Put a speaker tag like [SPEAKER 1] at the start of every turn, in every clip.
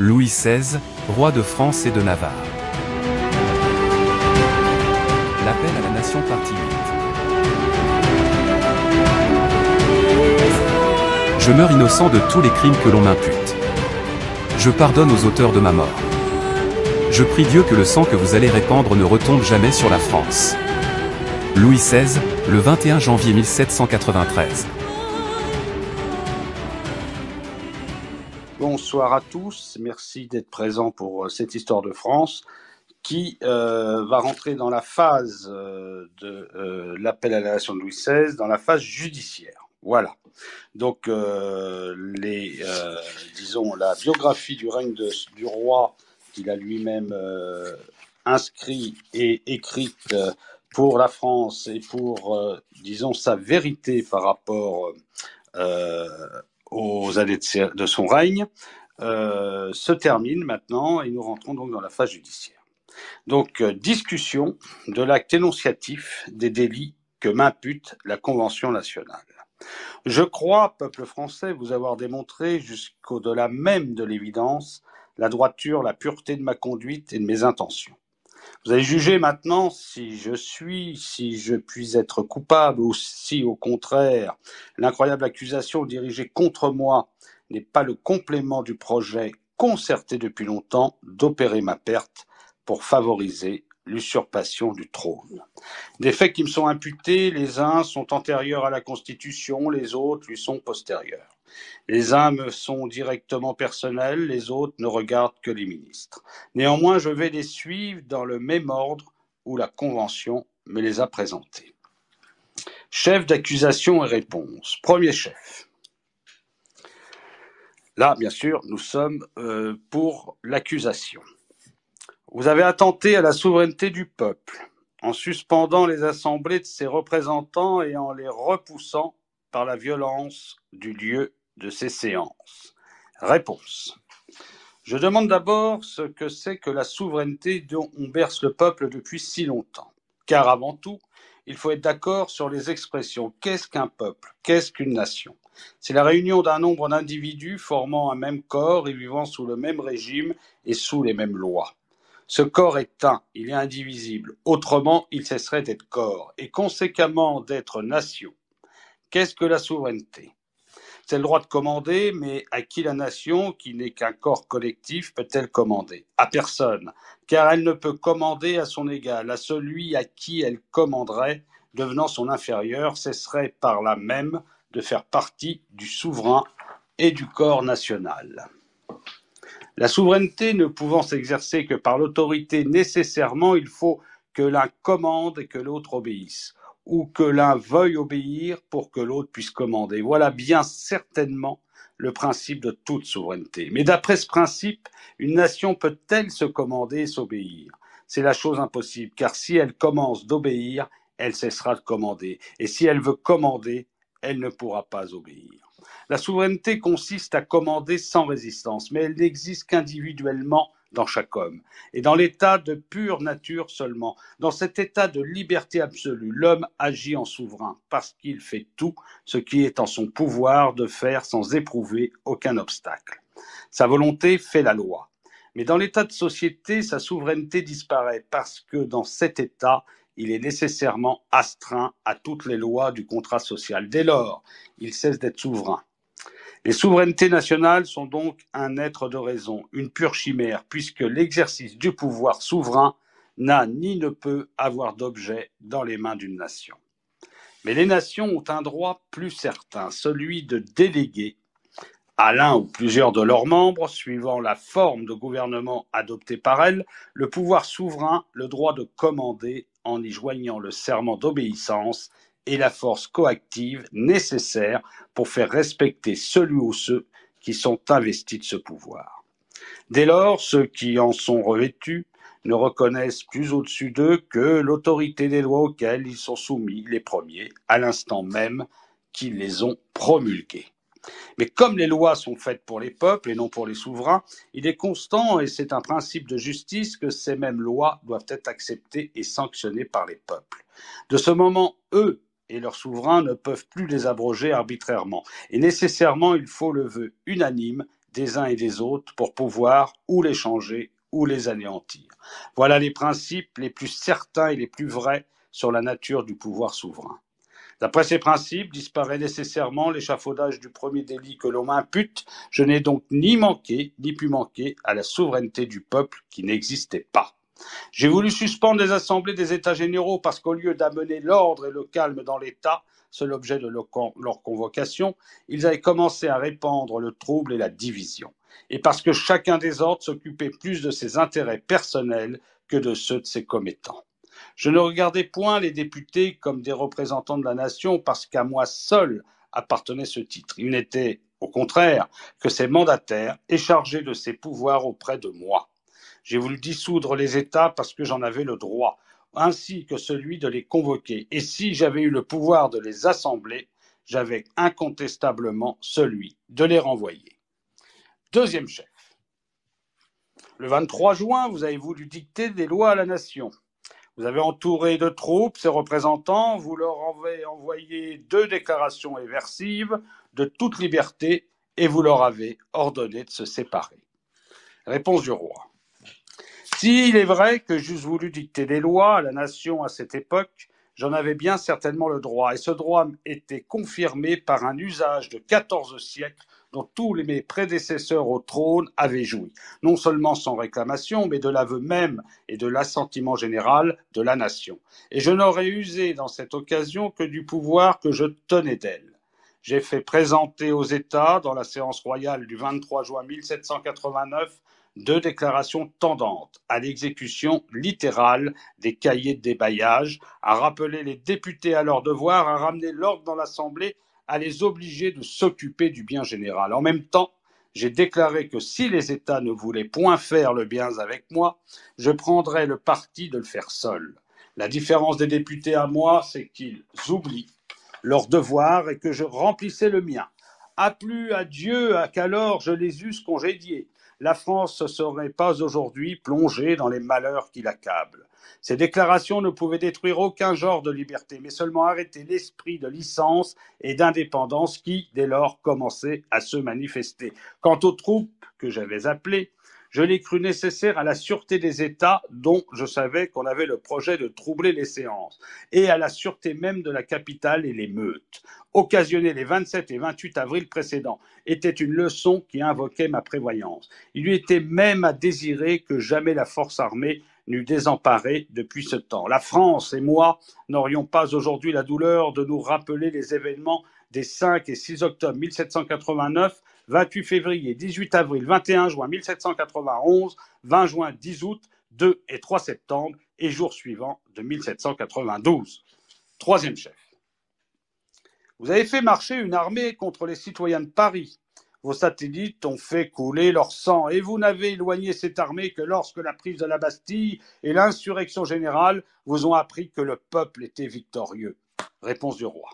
[SPEAKER 1] Louis XVI, roi de France et de Navarre. L'appel à la nation partie 8. Je meurs innocent de tous les crimes que l'on m'impute. Je pardonne aux auteurs de ma mort. Je prie Dieu que le sang que vous allez répandre ne retombe jamais sur la France. Louis XVI, le 21 janvier 1793.
[SPEAKER 2] Bonsoir à tous. Merci d'être présents pour euh, cette histoire de France qui euh, va rentrer dans la phase euh, de l'appel à la nation de Louis XVI, dans la phase judiciaire. Voilà. Donc, disons, la biographie du règne du roi qu'il a lui-même inscrit et écrite pour la France et pour, disons, sa vérité par rapport aux années de son règne. Euh, se termine maintenant et nous rentrons donc dans la phase judiciaire. Donc, euh, discussion de l'acte énonciatif des délits que m'impute la Convention nationale. Je crois, peuple français, vous avoir démontré jusqu'au-delà même de l'évidence la droiture, la pureté de ma conduite et de mes intentions. Vous allez juger maintenant si je suis, si je puis être coupable ou si, au contraire, l'incroyable accusation dirigée contre moi n'est pas le complément du projet concerté depuis longtemps d'opérer ma perte pour favoriser l'usurpation du trône. Des faits qui me sont imputés, les uns sont antérieurs à la Constitution, les autres lui sont postérieurs. Les uns me sont directement personnels, les autres ne regardent que les ministres. Néanmoins, je vais les suivre dans le même ordre où la Convention me les a présentés. Chef d'accusation et réponse. Premier chef. Là, bien sûr, nous sommes euh, pour l'accusation. Vous avez attenté à la souveraineté du peuple en suspendant les assemblées de ses représentants et en les repoussant par la violence du lieu de ses séances. Réponse. Je demande d'abord ce que c'est que la souveraineté dont on berce le peuple depuis si longtemps. Car avant tout, il faut être d'accord sur les expressions. Qu'est-ce qu'un peuple Qu'est-ce qu'une nation c'est la réunion d'un nombre d'individus formant un même corps et vivant sous le même régime et sous les mêmes lois. Ce corps est un, il est indivisible, autrement il cesserait d'être corps, et conséquemment d'être nation. Qu'est-ce que la souveraineté C'est le droit de commander, mais à qui la nation, qui n'est qu'un corps collectif, peut-elle commander À personne, car elle ne peut commander à son égal, à celui à qui elle commanderait, devenant son inférieur, cesserait par là même de faire partie du souverain et du corps national. La souveraineté ne pouvant s'exercer que par l'autorité, nécessairement il faut que l'un commande et que l'autre obéisse, ou que l'un veuille obéir pour que l'autre puisse commander. Voilà bien certainement le principe de toute souveraineté. Mais d'après ce principe, une nation peut-elle se commander et s'obéir C'est la chose impossible, car si elle commence d'obéir, elle cessera de commander. Et si elle veut commander, elle ne pourra pas obéir. La souveraineté consiste à commander sans résistance, mais elle n'existe qu'individuellement dans chaque homme, et dans l'état de pure nature seulement. Dans cet état de liberté absolue, l'homme agit en souverain, parce qu'il fait tout ce qui est en son pouvoir de faire sans éprouver aucun obstacle. Sa volonté fait la loi. Mais dans l'état de société, sa souveraineté disparaît, parce que dans cet état, il est nécessairement astreint à toutes les lois du contrat social. Dès lors, il cesse d'être souverain. Les souverainetés nationales sont donc un être de raison, une pure chimère, puisque l'exercice du pouvoir souverain n'a ni ne peut avoir d'objet dans les mains d'une nation. Mais les nations ont un droit plus certain, celui de déléguer à l'un ou plusieurs de leurs membres, suivant la forme de gouvernement adoptée par elles, le pouvoir souverain, le droit de commander en y joignant le serment d'obéissance et la force coactive nécessaire pour faire respecter celui ou ceux qui sont investis de ce pouvoir. Dès lors, ceux qui en sont revêtus ne reconnaissent plus au-dessus d'eux que l'autorité des lois auxquelles ils sont soumis les premiers, à l'instant même qu'ils les ont promulguées. Mais comme les lois sont faites pour les peuples et non pour les souverains, il est constant, et c'est un principe de justice, que ces mêmes lois doivent être acceptées et sanctionnées par les peuples. De ce moment, eux et leurs souverains ne peuvent plus les abroger arbitrairement. Et nécessairement, il faut le vœu unanime des uns et des autres pour pouvoir ou les changer ou les anéantir. Voilà les principes les plus certains et les plus vrais sur la nature du pouvoir souverain. D'après ces principes, disparaît nécessairement l'échafaudage du premier délit que l'on m'impute. Je n'ai donc ni manqué, ni pu manquer à la souveraineté du peuple qui n'existait pas. J'ai voulu suspendre les assemblées des États généraux parce qu'au lieu d'amener l'ordre et le calme dans l'État, seul objet de leur convocation, ils avaient commencé à répandre le trouble et la division. Et parce que chacun des ordres s'occupait plus de ses intérêts personnels que de ceux de ses commettants. Je ne regardais point les députés comme des représentants de la nation parce qu'à moi seul appartenait ce titre. Il n'était, au contraire, que ses mandataires et chargés de ses pouvoirs auprès de moi. J'ai voulu dissoudre les États parce que j'en avais le droit, ainsi que celui de les convoquer. Et si j'avais eu le pouvoir de les assembler, j'avais incontestablement celui de les renvoyer. Deuxième chef. Le 23 juin, vous avez voulu dicter des lois à la nation. Vous avez entouré de troupes ces représentants, vous leur avez envoyé deux déclarations éversives de toute liberté et vous leur avez ordonné de se séparer. Réponse du roi. S'il est vrai que j'eusse voulu dicter des lois à la nation à cette époque, j'en avais bien certainement le droit, et ce droit était confirmé par un usage de quatorze siècles dont tous mes prédécesseurs au trône avaient joui, non seulement sans réclamation, mais de l'aveu même et de l'assentiment général de la nation. Et je n'aurais usé dans cette occasion que du pouvoir que je tenais d'elle. J'ai fait présenter aux États, dans la séance royale du 23 juin 1789, deux déclarations tendantes à l'exécution littérale des cahiers de débaillage, à rappeler les députés à leur devoir, à ramener l'ordre dans l'Assemblée à les obliger de s'occuper du bien général. En même temps, j'ai déclaré que si les États ne voulaient point faire le bien avec moi, je prendrais le parti de le faire seul. La différence des députés à moi, c'est qu'ils oublient leur devoir et que je remplissais le mien. A plus à Dieu à qu'alors je les eusse congédiés. La France ne serait pas aujourd'hui plongée dans les malheurs qui l'accablent. Ces déclarations ne pouvaient détruire aucun genre de liberté, mais seulement arrêter l'esprit de licence et d'indépendance qui, dès lors, commençait à se manifester. Quant aux troupes que j'avais appelées, je les crus nécessaires à la sûreté des États dont je savais qu'on avait le projet de troubler les séances, et à la sûreté même de la capitale et les meutes. Occasionnées les 27 et 28 avril précédents était une leçon qui invoquait ma prévoyance. Il lui était même à désirer que jamais la force armée nous désemparer depuis ce temps. La France et moi n'aurions pas aujourd'hui la douleur de nous rappeler les événements des 5 et 6 octobre 1789, 28 février, 18 avril, 21 juin 1791, 20 juin, 10 août, 2 et 3 septembre et jours suivants de 1792. Troisième chef. Vous avez fait marcher une armée contre les citoyens de Paris, vos satellites ont fait couler leur sang, et vous n'avez éloigné cette armée que lorsque la prise de la Bastille et l'insurrection générale vous ont appris que le peuple était victorieux. Réponse du roi.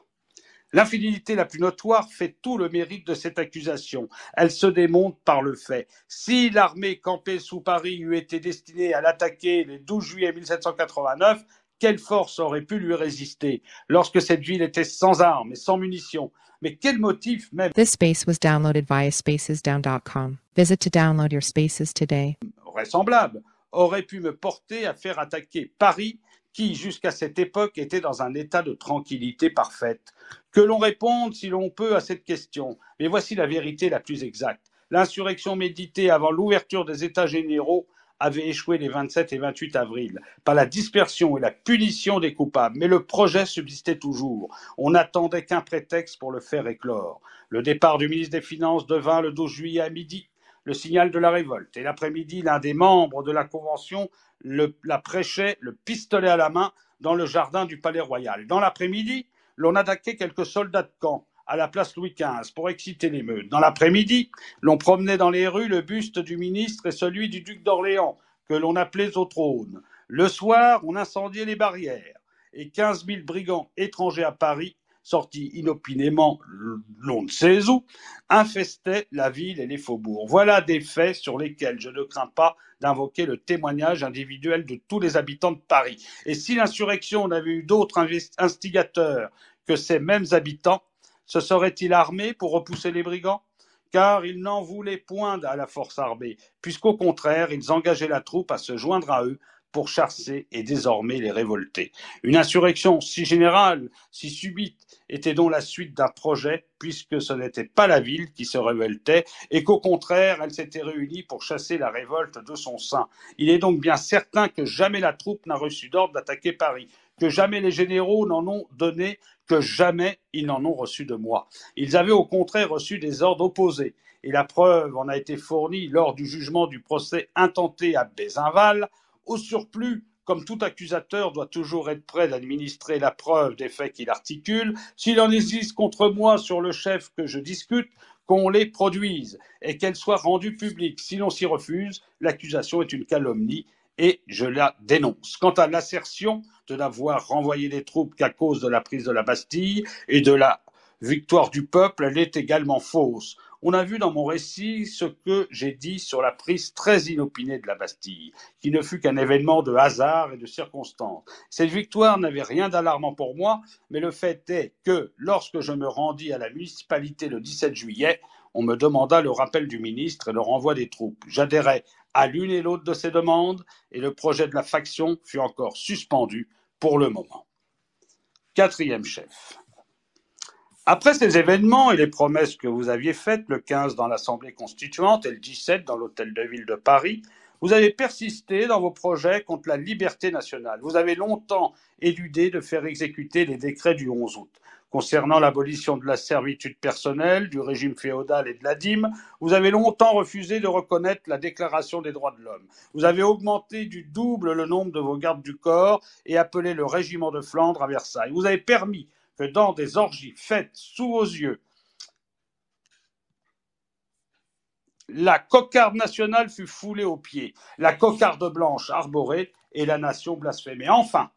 [SPEAKER 2] L'infidélité la plus notoire fait tout le mérite de cette accusation. Elle se démonte par le fait. Si l'armée campée sous Paris eût été destinée à l'attaquer les 12 juillet 1789, quelle force aurait pu lui résister lorsque cette ville était sans armes et sans munitions Mais quel motif
[SPEAKER 1] même This space was downloaded via spacesdown.com. Visit to download your spaces today.
[SPEAKER 2] Vraisemblable aurait pu me porter à faire attaquer Paris qui, jusqu'à cette époque, était dans un état de tranquillité parfaite. Que l'on réponde, si l'on peut, à cette question. Mais voici la vérité la plus exacte. L'insurrection méditée avant l'ouverture des États généraux avait échoué les 27 et 28 avril, par la dispersion et la punition des coupables, mais le projet subsistait toujours. On n'attendait qu'un prétexte pour le faire éclore. Le départ du ministre des Finances devint le 12 juillet à midi le signal de la révolte. Et l'après-midi, l'un des membres de la Convention la prêchait, le pistolet à la main, dans le jardin du Palais Royal. Dans l'après-midi, l'on attaquait quelques soldats de camp à la place Louis XV pour exciter les meutes. Dans l'après-midi, l'on promenait dans les rues le buste du ministre et celui du duc d'Orléans, que l'on appelait au trône. Le soir, on incendiait les barrières et 15 000 brigands étrangers à Paris, sortis inopinément l'on ne sait où, infestaient la ville et les faubourgs. Voilà des faits sur lesquels je ne crains pas d'invoquer le témoignage individuel de tous les habitants de Paris. Et si l'insurrection n'avait eu d'autres instigateurs que ces mêmes habitants, se serait-il armé pour repousser les brigands Car ils n'en voulaient point à la force armée, puisqu'au contraire, ils engageaient la troupe à se joindre à eux pour chasser et désormais les révolter. Une insurrection si générale, si subite, était donc la suite d'un projet, puisque ce n'était pas la ville qui se révoltait, et qu'au contraire, elle s'était réunie pour chasser la révolte de son sein. Il est donc bien certain que jamais la troupe n'a reçu d'ordre d'attaquer Paris, que jamais les généraux n'en ont donné, que jamais ils n'en ont reçu de moi. Ils avaient au contraire reçu des ordres opposés, et la preuve en a été fournie lors du jugement du procès intenté à Bézinval. Au surplus, comme tout accusateur doit toujours être prêt d'administrer la preuve des faits qu'il articule, s'il en existe contre moi sur le chef que je discute, qu'on les produise et qu'elles soient rendues publiques. Si l'on s'y refuse, l'accusation est une calomnie et je la dénonce. Quant à l'assertion de n'avoir renvoyé des troupes qu'à cause de la prise de la Bastille et de la victoire du peuple, elle est également fausse. On a vu dans mon récit ce que j'ai dit sur la prise très inopinée de la Bastille, qui ne fut qu'un événement de hasard et de circonstance. Cette victoire n'avait rien d'alarmant pour moi, mais le fait est que lorsque je me rendis à la municipalité le 17 juillet, on me demanda le rappel du ministre et le renvoi des troupes. J'adhérais à l'une et l'autre de ces demandes et le projet de la faction fut encore suspendu pour le moment. Quatrième chef. Après ces événements et les promesses que vous aviez faites le 15 dans l'Assemblée constituante et le 17 dans l'Hôtel de Ville de Paris, vous avez persisté dans vos projets contre la liberté nationale. Vous avez longtemps éludé de faire exécuter les décrets du 11 août concernant l'abolition de la servitude personnelle, du régime féodal et de la dîme, vous avez longtemps refusé de reconnaître la Déclaration des droits de l'homme. Vous avez augmenté du double le nombre de vos gardes du corps et appelé le régiment de Flandre à Versailles. Vous avez permis que dans des orgies faites sous vos yeux, la cocarde nationale fut foulée aux pieds, la cocarde blanche arborée et la nation blasphémée. Enfin,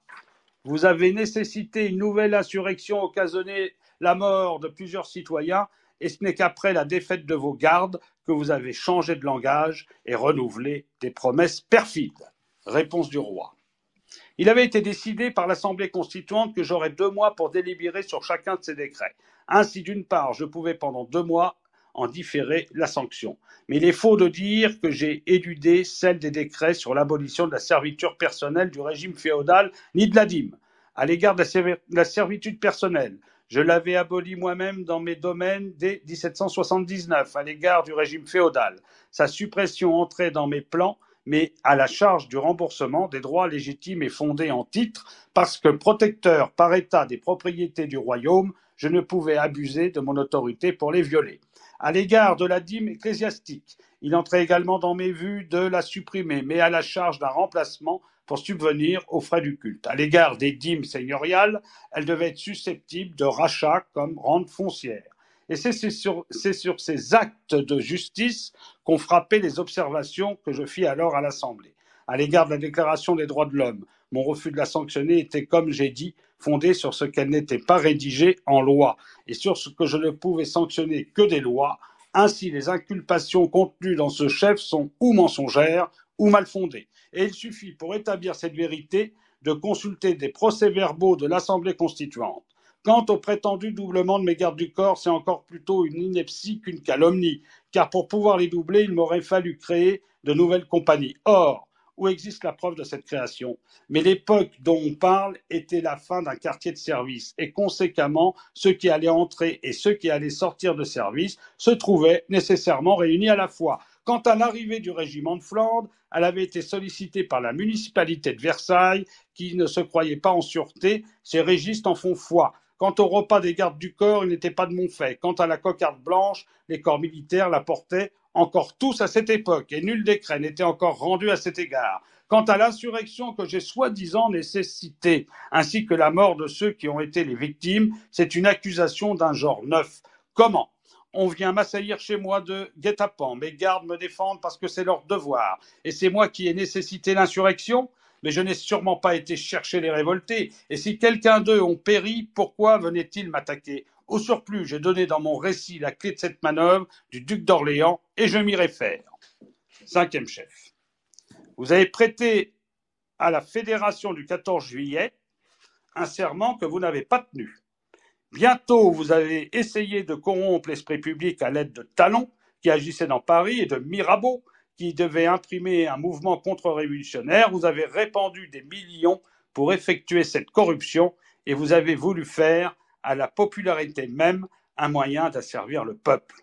[SPEAKER 2] vous avez nécessité une nouvelle insurrection occasionnée la mort de plusieurs citoyens, et ce n'est qu'après la défaite de vos gardes que vous avez changé de langage et renouvelé des promesses perfides. Réponse du roi. Il avait été décidé par l'Assemblée constituante que j'aurais deux mois pour délibérer sur chacun de ces décrets. Ainsi, d'une part, je pouvais pendant deux mois en différer la sanction. Mais il est faux de dire que j'ai éludé celle des décrets sur l'abolition de la servitude personnelle du régime féodal ni de la dîme. À l'égard de la servitude personnelle, je l'avais aboli moi-même dans mes domaines dès 1779 à l'égard du régime féodal. Sa suppression entrait dans mes plans, mais à la charge du remboursement des droits légitimes et fondés en titre, parce que protecteur par état des propriétés du royaume, je ne pouvais abuser de mon autorité pour les violer à l'égard de la dîme ecclésiastique. Il entrait également dans mes vues de la supprimer, mais à la charge d'un remplacement pour subvenir aux frais du culte. À l'égard des dîmes seigneuriales, elles devaient être susceptibles de rachat comme rente foncière. Et c'est sur, sur, ces actes de justice qu'ont frappé les observations que je fis alors à l'Assemblée. À l'égard de la Déclaration des droits de l'homme, mon refus de la sanctionner était, comme j'ai dit, fondé sur ce qu'elle n'était pas rédigée en loi et sur ce que je ne pouvais sanctionner que des lois. Ainsi, les inculpations contenues dans ce chef sont ou mensongères ou mal fondées. Et il suffit, pour établir cette vérité, de consulter des procès-verbaux de l'Assemblée constituante. Quant au prétendu doublement de mes gardes du corps, c'est encore plutôt une ineptie qu'une calomnie, car pour pouvoir les doubler, il m'aurait fallu créer de nouvelles compagnies. Or, où existe la preuve de cette création. Mais l'époque dont on parle était la fin d'un quartier de service, et conséquemment, ceux qui allaient entrer et ceux qui allaient sortir de service se trouvaient nécessairement réunis à la fois. Quant à l'arrivée du régiment de Flandre, elle avait été sollicitée par la municipalité de Versailles, qui ne se croyait pas en sûreté, ces régistes en font foi. Quant au repas des gardes du corps, il n'était pas de mon fait. Quant à la cocarde blanche, les corps militaires la portaient encore tous à cette époque, et nul décret n'était encore rendu à cet égard. Quant à l'insurrection que j'ai soi-disant nécessité, ainsi que la mort de ceux qui ont été les victimes, c'est une accusation d'un genre neuf. Comment on vient m'assaillir chez moi de guet-apens, mes gardes me défendent parce que c'est leur devoir, et c'est moi qui ai nécessité l'insurrection mais je n'ai sûrement pas été chercher les révoltés, et si quelqu'un d'eux ont péri, pourquoi venait-il m'attaquer Au surplus, j'ai donné dans mon récit la clé de cette manœuvre du duc d'Orléans, et je m'y réfère. Cinquième chef. Vous avez prêté à la Fédération du 14 juillet un serment que vous n'avez pas tenu. Bientôt, vous avez essayé de corrompre l'esprit public à l'aide de Talon, qui agissait dans Paris, et de Mirabeau, qui devait imprimer un mouvement contre-révolutionnaire. Vous avez répandu des millions pour effectuer cette corruption et vous avez voulu faire à la popularité même un moyen d'asservir le peuple.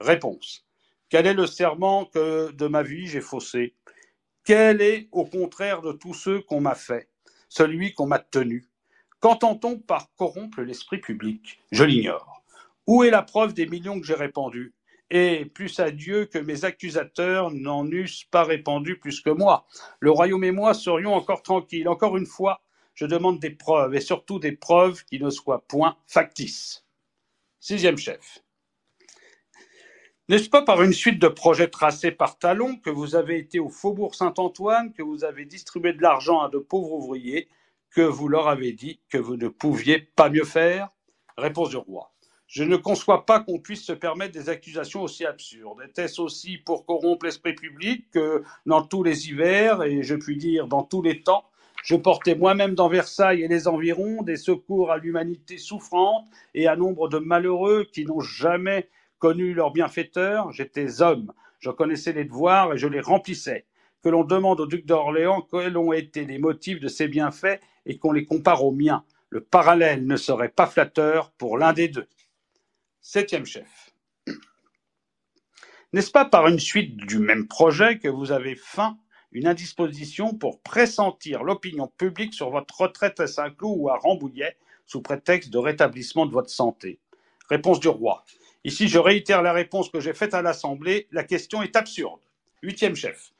[SPEAKER 2] Réponse. Quel est le serment que de ma vie j'ai faussé Quel est, au contraire de tous ceux qu'on m'a fait, celui qu'on m'a tenu Qu'entend-on par corrompre l'esprit public Je l'ignore. Où est la preuve des millions que j'ai répandus et plus à Dieu que mes accusateurs n'en eussent pas répandu plus que moi. Le royaume et moi serions encore tranquilles. Encore une fois, je demande des preuves, et surtout des preuves qui ne soient point factices. Sixième chef. N'est-ce pas par une suite de projets tracés par Talon que vous avez été au faubourg Saint-Antoine, que vous avez distribué de l'argent à de pauvres ouvriers, que vous leur avez dit que vous ne pouviez pas mieux faire Réponse du roi. Je ne conçois pas qu'on puisse se permettre des accusations aussi absurdes. Était-ce aussi pour corrompre l'esprit public que dans tous les hivers, et je puis dire dans tous les temps, je portais moi-même dans Versailles et les environs des secours à l'humanité souffrante et à nombre de malheureux qui n'ont jamais connu leurs bienfaiteurs. J'étais homme, je connaissais les devoirs et je les remplissais. Que l'on demande au duc d'Orléans quels ont été les motifs de ses bienfaits et qu'on les compare aux miens. Le parallèle ne serait pas flatteur pour l'un des deux. Septième chef. N'est-ce pas par une suite du même projet que vous avez faim une indisposition pour pressentir l'opinion publique sur votre retraite à Saint-Cloud ou à Rambouillet sous prétexte de rétablissement de votre santé Réponse du roi. Ici, je réitère la réponse que j'ai faite à l'Assemblée. La question est absurde. Huitième chef.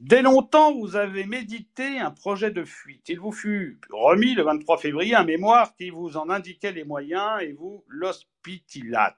[SPEAKER 2] Dès longtemps, vous avez médité un projet de fuite. Il vous fut remis le 23 février un mémoire qui vous en indiquait les moyens et vous l'hospitilate.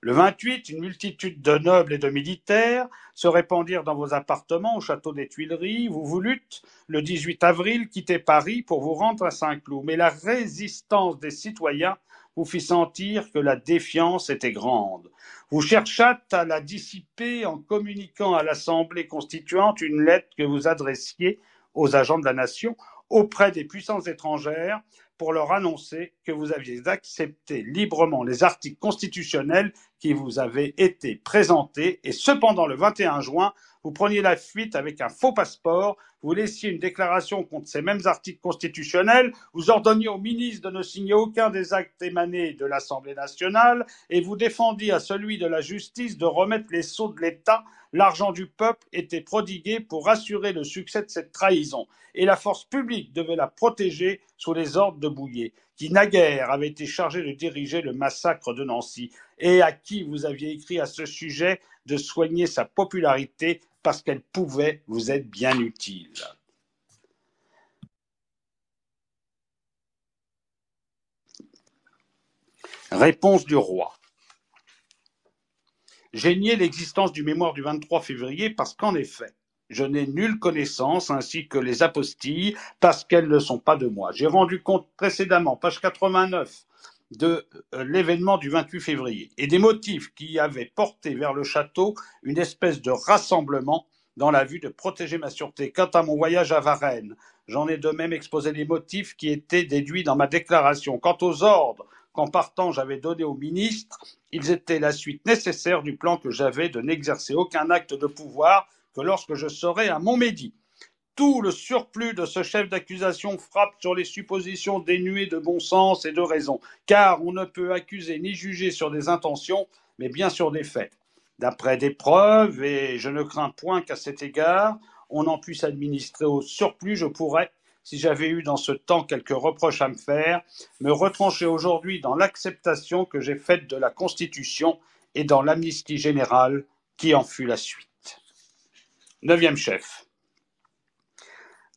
[SPEAKER 2] Le 28, une multitude de nobles et de militaires se répandirent dans vos appartements au château des Tuileries. Vous voulûtes, le 18 avril, quitter Paris pour vous rendre à Saint-Cloud. Mais la résistance des citoyens vous fit sentir que la défiance était grande. Vous cherchâtes à la dissiper en communiquant à l'Assemblée constituante une lettre que vous adressiez aux agents de la nation auprès des puissances étrangères pour leur annoncer que vous aviez accepté librement les articles constitutionnels qui vous avaient été présentés et cependant le 21 juin, vous preniez la fuite avec un faux passeport, vous laissiez une déclaration contre ces mêmes articles constitutionnels, vous ordonniez au ministre de ne signer aucun des actes émanés de l'Assemblée nationale et vous défendiez à celui de la justice de remettre les sceaux de l'État L'argent du peuple était prodigué pour assurer le succès de cette trahison, et la force publique devait la protéger sous les ordres de Bouillet, qui naguère avait été chargé de diriger le massacre de Nancy, et à qui vous aviez écrit à ce sujet de soigner sa popularité parce qu'elle pouvait vous être bien utile. Réponse du roi. J'ai nié l'existence du mémoire du 23 février parce qu'en effet, je n'ai nulle connaissance, ainsi que les apostilles, parce qu'elles ne sont pas de moi. J'ai rendu compte précédemment, page 89, de euh, l'événement du 28 février et des motifs qui avaient porté vers le château une espèce de rassemblement dans la vue de protéger ma sûreté. Quant à mon voyage à Varennes, j'en ai de même exposé les motifs qui étaient déduits dans ma déclaration. Quant aux ordres qu'en partant j'avais donné au ministre, ils étaient la suite nécessaire du plan que j'avais de n'exercer aucun acte de pouvoir que lorsque je serai à Montmédy. Tout le surplus de ce chef d'accusation frappe sur les suppositions dénuées de bon sens et de raison, car on ne peut accuser ni juger sur des intentions, mais bien sur des faits. D'après des preuves, et je ne crains point qu'à cet égard, on en puisse administrer au surplus, je pourrais, si j'avais eu dans ce temps quelques reproches à me faire, me retrancher aujourd'hui dans l'acceptation que j'ai faite de la Constitution et dans l'amnistie générale qui en fut la suite. Neuvième chef.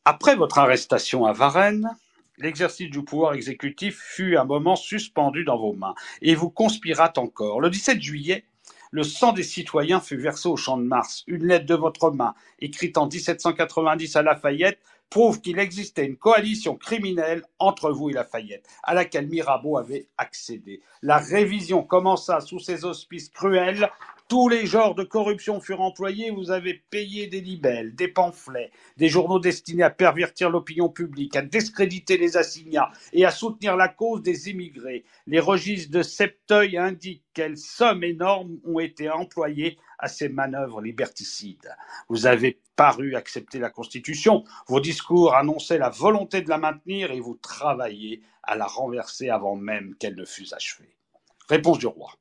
[SPEAKER 2] Après votre arrestation à Varennes, l'exercice du pouvoir exécutif fut un moment suspendu dans vos mains et vous conspirâtes encore. Le 17 juillet, le sang des citoyens fut versé au Champ de Mars. Une lettre de votre main, écrite en 1790 à Lafayette, prouve qu'il existait une coalition criminelle entre vous et Lafayette, à laquelle Mirabeau avait accédé. La révision commença sous ces auspices cruels tous les genres de corruption furent employés. Vous avez payé des libelles, des pamphlets, des journaux destinés à pervertir l'opinion publique, à discréditer les assignats et à soutenir la cause des immigrés. Les registres de Septeuil indiquent quelles sommes énormes ont été employées à ces manœuvres liberticides. Vous avez paru accepter la Constitution. Vos discours annonçaient la volonté de la maintenir et vous travaillez à la renverser avant même qu'elle ne fût achevée. Réponse du roi.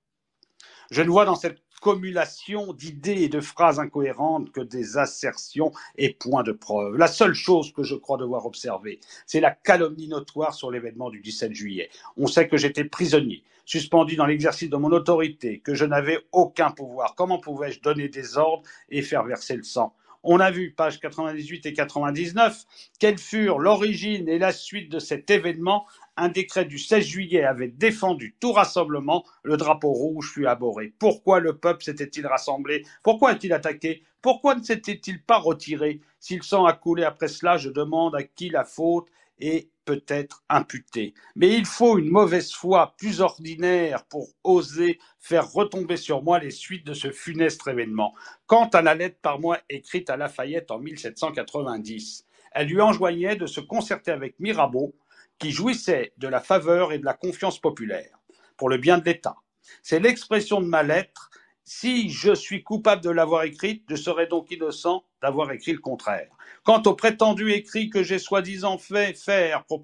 [SPEAKER 2] Je ne vois dans cette accumulation d'idées et de phrases incohérentes que des assertions et points de preuve. La seule chose que je crois devoir observer, c'est la calomnie notoire sur l'événement du 17 juillet. On sait que j'étais prisonnier, suspendu dans l'exercice de mon autorité, que je n'avais aucun pouvoir. Comment pouvais-je donner des ordres et faire verser le sang on a vu, pages 98 et 99, quelles furent l'origine et la suite de cet événement un décret du 16 juillet avait défendu tout rassemblement, le drapeau rouge fut aboré. Pourquoi le peuple s'était-il rassemblé Pourquoi a-t-il attaqué Pourquoi ne s'était-il pas retiré S'il sent sang a coulé après cela, je demande à qui la faute est peut-être imputée. Mais il faut une mauvaise foi plus ordinaire pour oser faire retomber sur moi les suites de ce funeste événement. Quant à la lettre par moi écrite à Lafayette en 1790, elle lui enjoignait de se concerter avec Mirabeau qui jouissait de la faveur et de la confiance populaire, pour le bien de l'État. C'est l'expression de ma lettre. Si je suis coupable de l'avoir écrite, je serai donc innocent d'avoir écrit le contraire. Quant au prétendu écrit que j'ai soi-disant fait faire pour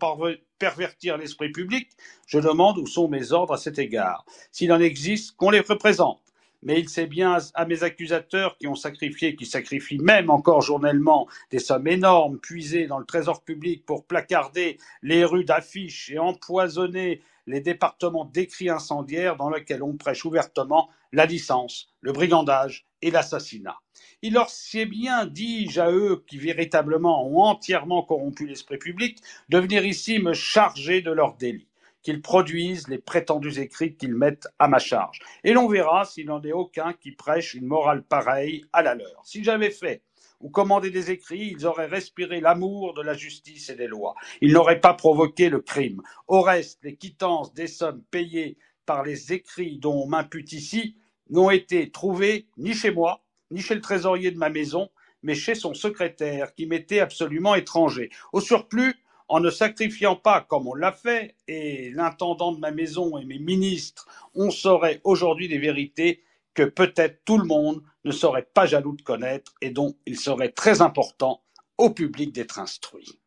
[SPEAKER 2] pervertir l'esprit public, je demande où sont mes ordres à cet égard. S'il en existe, qu'on les représente mais il sait bien à mes accusateurs qui ont sacrifié, qui sacrifient même encore journellement des sommes énormes puisées dans le trésor public pour placarder les rues d'affiches et empoisonner les départements d'écrits incendiaires dans lesquels on prêche ouvertement la licence, le brigandage et l'assassinat. Il leur sait bien, dis-je à eux qui véritablement ont entièrement corrompu l'esprit public, de venir ici me charger de leurs délits qu'ils produisent les prétendus écrits qu'ils mettent à ma charge. Et l'on verra s'il n'en est aucun qui prêche une morale pareille à la leur. Si j'avais fait ou commandé des écrits, ils auraient respiré l'amour de la justice et des lois. Ils n'auraient pas provoqué le crime. Au reste, les quittances des sommes payées par les écrits dont on m'impute ici n'ont été trouvées ni chez moi, ni chez le trésorier de ma maison, mais chez son secrétaire, qui m'était absolument étranger. Au surplus, en ne sacrifiant pas comme on l'a fait, et l'intendant de ma maison et mes ministres, on saurait aujourd'hui des vérités que peut-être tout le monde ne serait pas jaloux de connaître et dont il serait très important au public d'être instruit.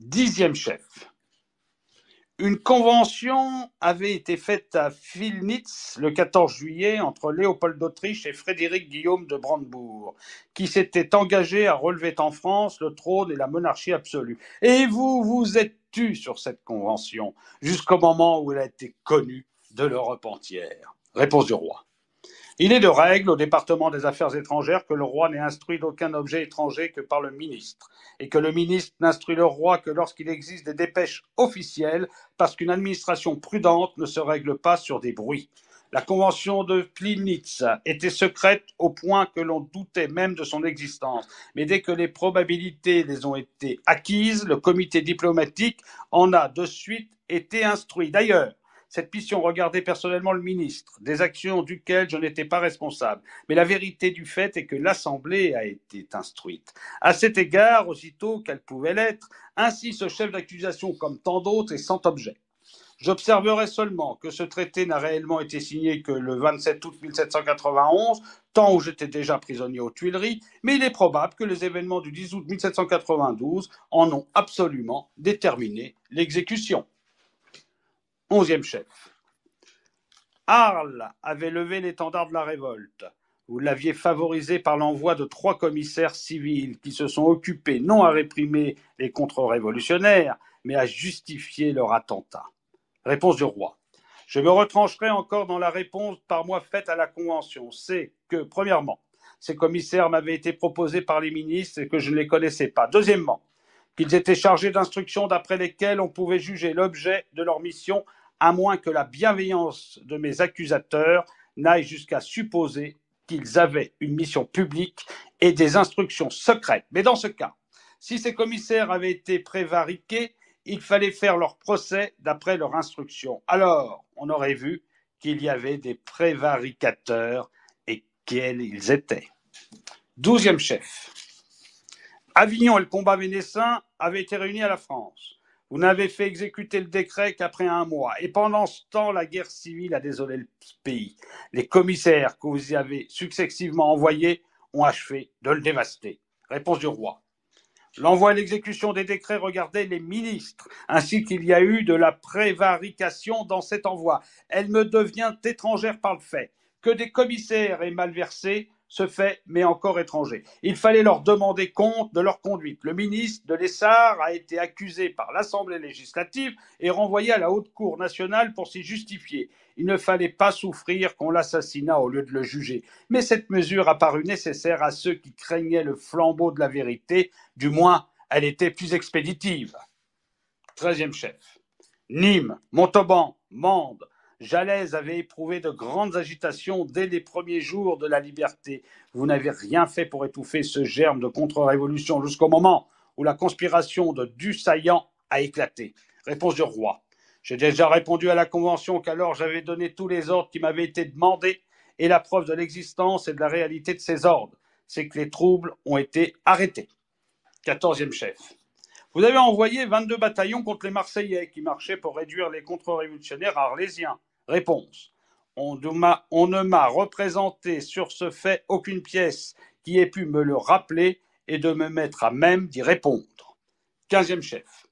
[SPEAKER 2] Dixième chef. Une convention avait été faite à Vilnitz le 14 juillet entre Léopold d'Autriche et Frédéric Guillaume de Brandebourg, qui s'était engagé à relever en France le trône et la monarchie absolue. Et vous vous êtes tu sur cette convention jusqu'au moment où elle a été connue de l'Europe entière. Réponse du roi. Il est de règle au département des Affaires étrangères que le roi n'est instruit d'aucun objet étranger que par le ministre, et que le ministre n'instruit le roi que lorsqu'il existe des dépêches officielles, parce qu'une administration prudente ne se règle pas sur des bruits. La convention de Plinitz était secrète au point que l'on doutait même de son existence. Mais dès que les probabilités les ont été acquises, le comité diplomatique en a de suite été instruit. D'ailleurs, cette mission regardait personnellement le ministre, des actions duquel je n'étais pas responsable. Mais la vérité du fait est que l'Assemblée a été instruite. À cet égard, aussitôt qu'elle pouvait l'être, ainsi ce chef d'accusation, comme tant d'autres, est sans objet. J'observerai seulement que ce traité n'a réellement été signé que le 27 août 1791, temps où j'étais déjà prisonnier aux Tuileries, mais il est probable que les événements du 10 août 1792 en ont absolument déterminé l'exécution. Onzième chef. Arles avait levé l'étendard de la révolte. Vous l'aviez favorisé par l'envoi de trois commissaires civils qui se sont occupés non à réprimer les contre-révolutionnaires, mais à justifier leur attentat. Réponse du roi. Je me retrancherai encore dans la réponse par moi faite à la Convention. C'est que, premièrement, ces commissaires m'avaient été proposés par les ministres et que je ne les connaissais pas. Deuxièmement, qu'ils étaient chargés d'instructions d'après lesquelles on pouvait juger l'objet de leur mission à moins que la bienveillance de mes accusateurs n'aille jusqu'à supposer qu'ils avaient une mission publique et des instructions secrètes. Mais dans ce cas, si ces commissaires avaient été prévariqués, il fallait faire leur procès d'après leurs instructions. Alors, on aurait vu qu'il y avait des prévaricateurs et quels ils étaient. Douzième chef. Avignon et le combat vénessin avaient été réunis à la France. Vous n'avez fait exécuter le décret qu'après un mois. Et pendant ce temps, la guerre civile a désolé le pays. Les commissaires que vous y avez successivement envoyés ont achevé de le dévaster. Réponse du roi. L'envoi et l'exécution des décrets regardaient les ministres, ainsi qu'il y a eu de la prévarication dans cet envoi. Elle me devient étrangère par le fait que des commissaires aient malversé ce fait, mais encore étranger. Il fallait leur demander compte de leur conduite. Le ministre de l'Essard a été accusé par l'Assemblée législative et renvoyé à la Haute Cour nationale pour s'y justifier. Il ne fallait pas souffrir qu'on l'assassinât au lieu de le juger. Mais cette mesure a paru nécessaire à ceux qui craignaient le flambeau de la vérité, du moins elle était plus expéditive. Treizième chef. Nîmes, Montauban, Mende, Jalès avait éprouvé de grandes agitations dès les premiers jours de la liberté. Vous n'avez rien fait pour étouffer ce germe de contre-révolution jusqu'au moment où la conspiration de Dussaillant a éclaté. Réponse du roi. J'ai déjà répondu à la Convention qu'alors j'avais donné tous les ordres qui m'avaient été demandés et la preuve de l'existence et de la réalité de ces ordres, c'est que les troubles ont été arrêtés. Quatorzième chef. Vous avez envoyé 22 bataillons contre les Marseillais qui marchaient pour réduire les contre-révolutionnaires arlésiens. Réponse. On ne m'a représenté sur ce fait aucune pièce qui ait pu me le rappeler et de me mettre à même d'y répondre. Quinzième chef.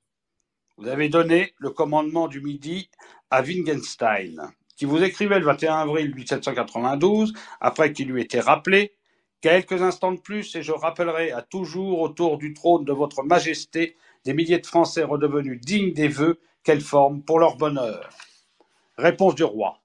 [SPEAKER 2] Vous avez donné le commandement du Midi à Wittgenstein, qui vous écrivait le 21 avril 1792, après qu'il lui était rappelé Quelques instants de plus, et je rappellerai à toujours autour du trône de votre Majesté des milliers de Français redevenus dignes des vœux qu'elle forme pour leur bonheur. Réponse du roi.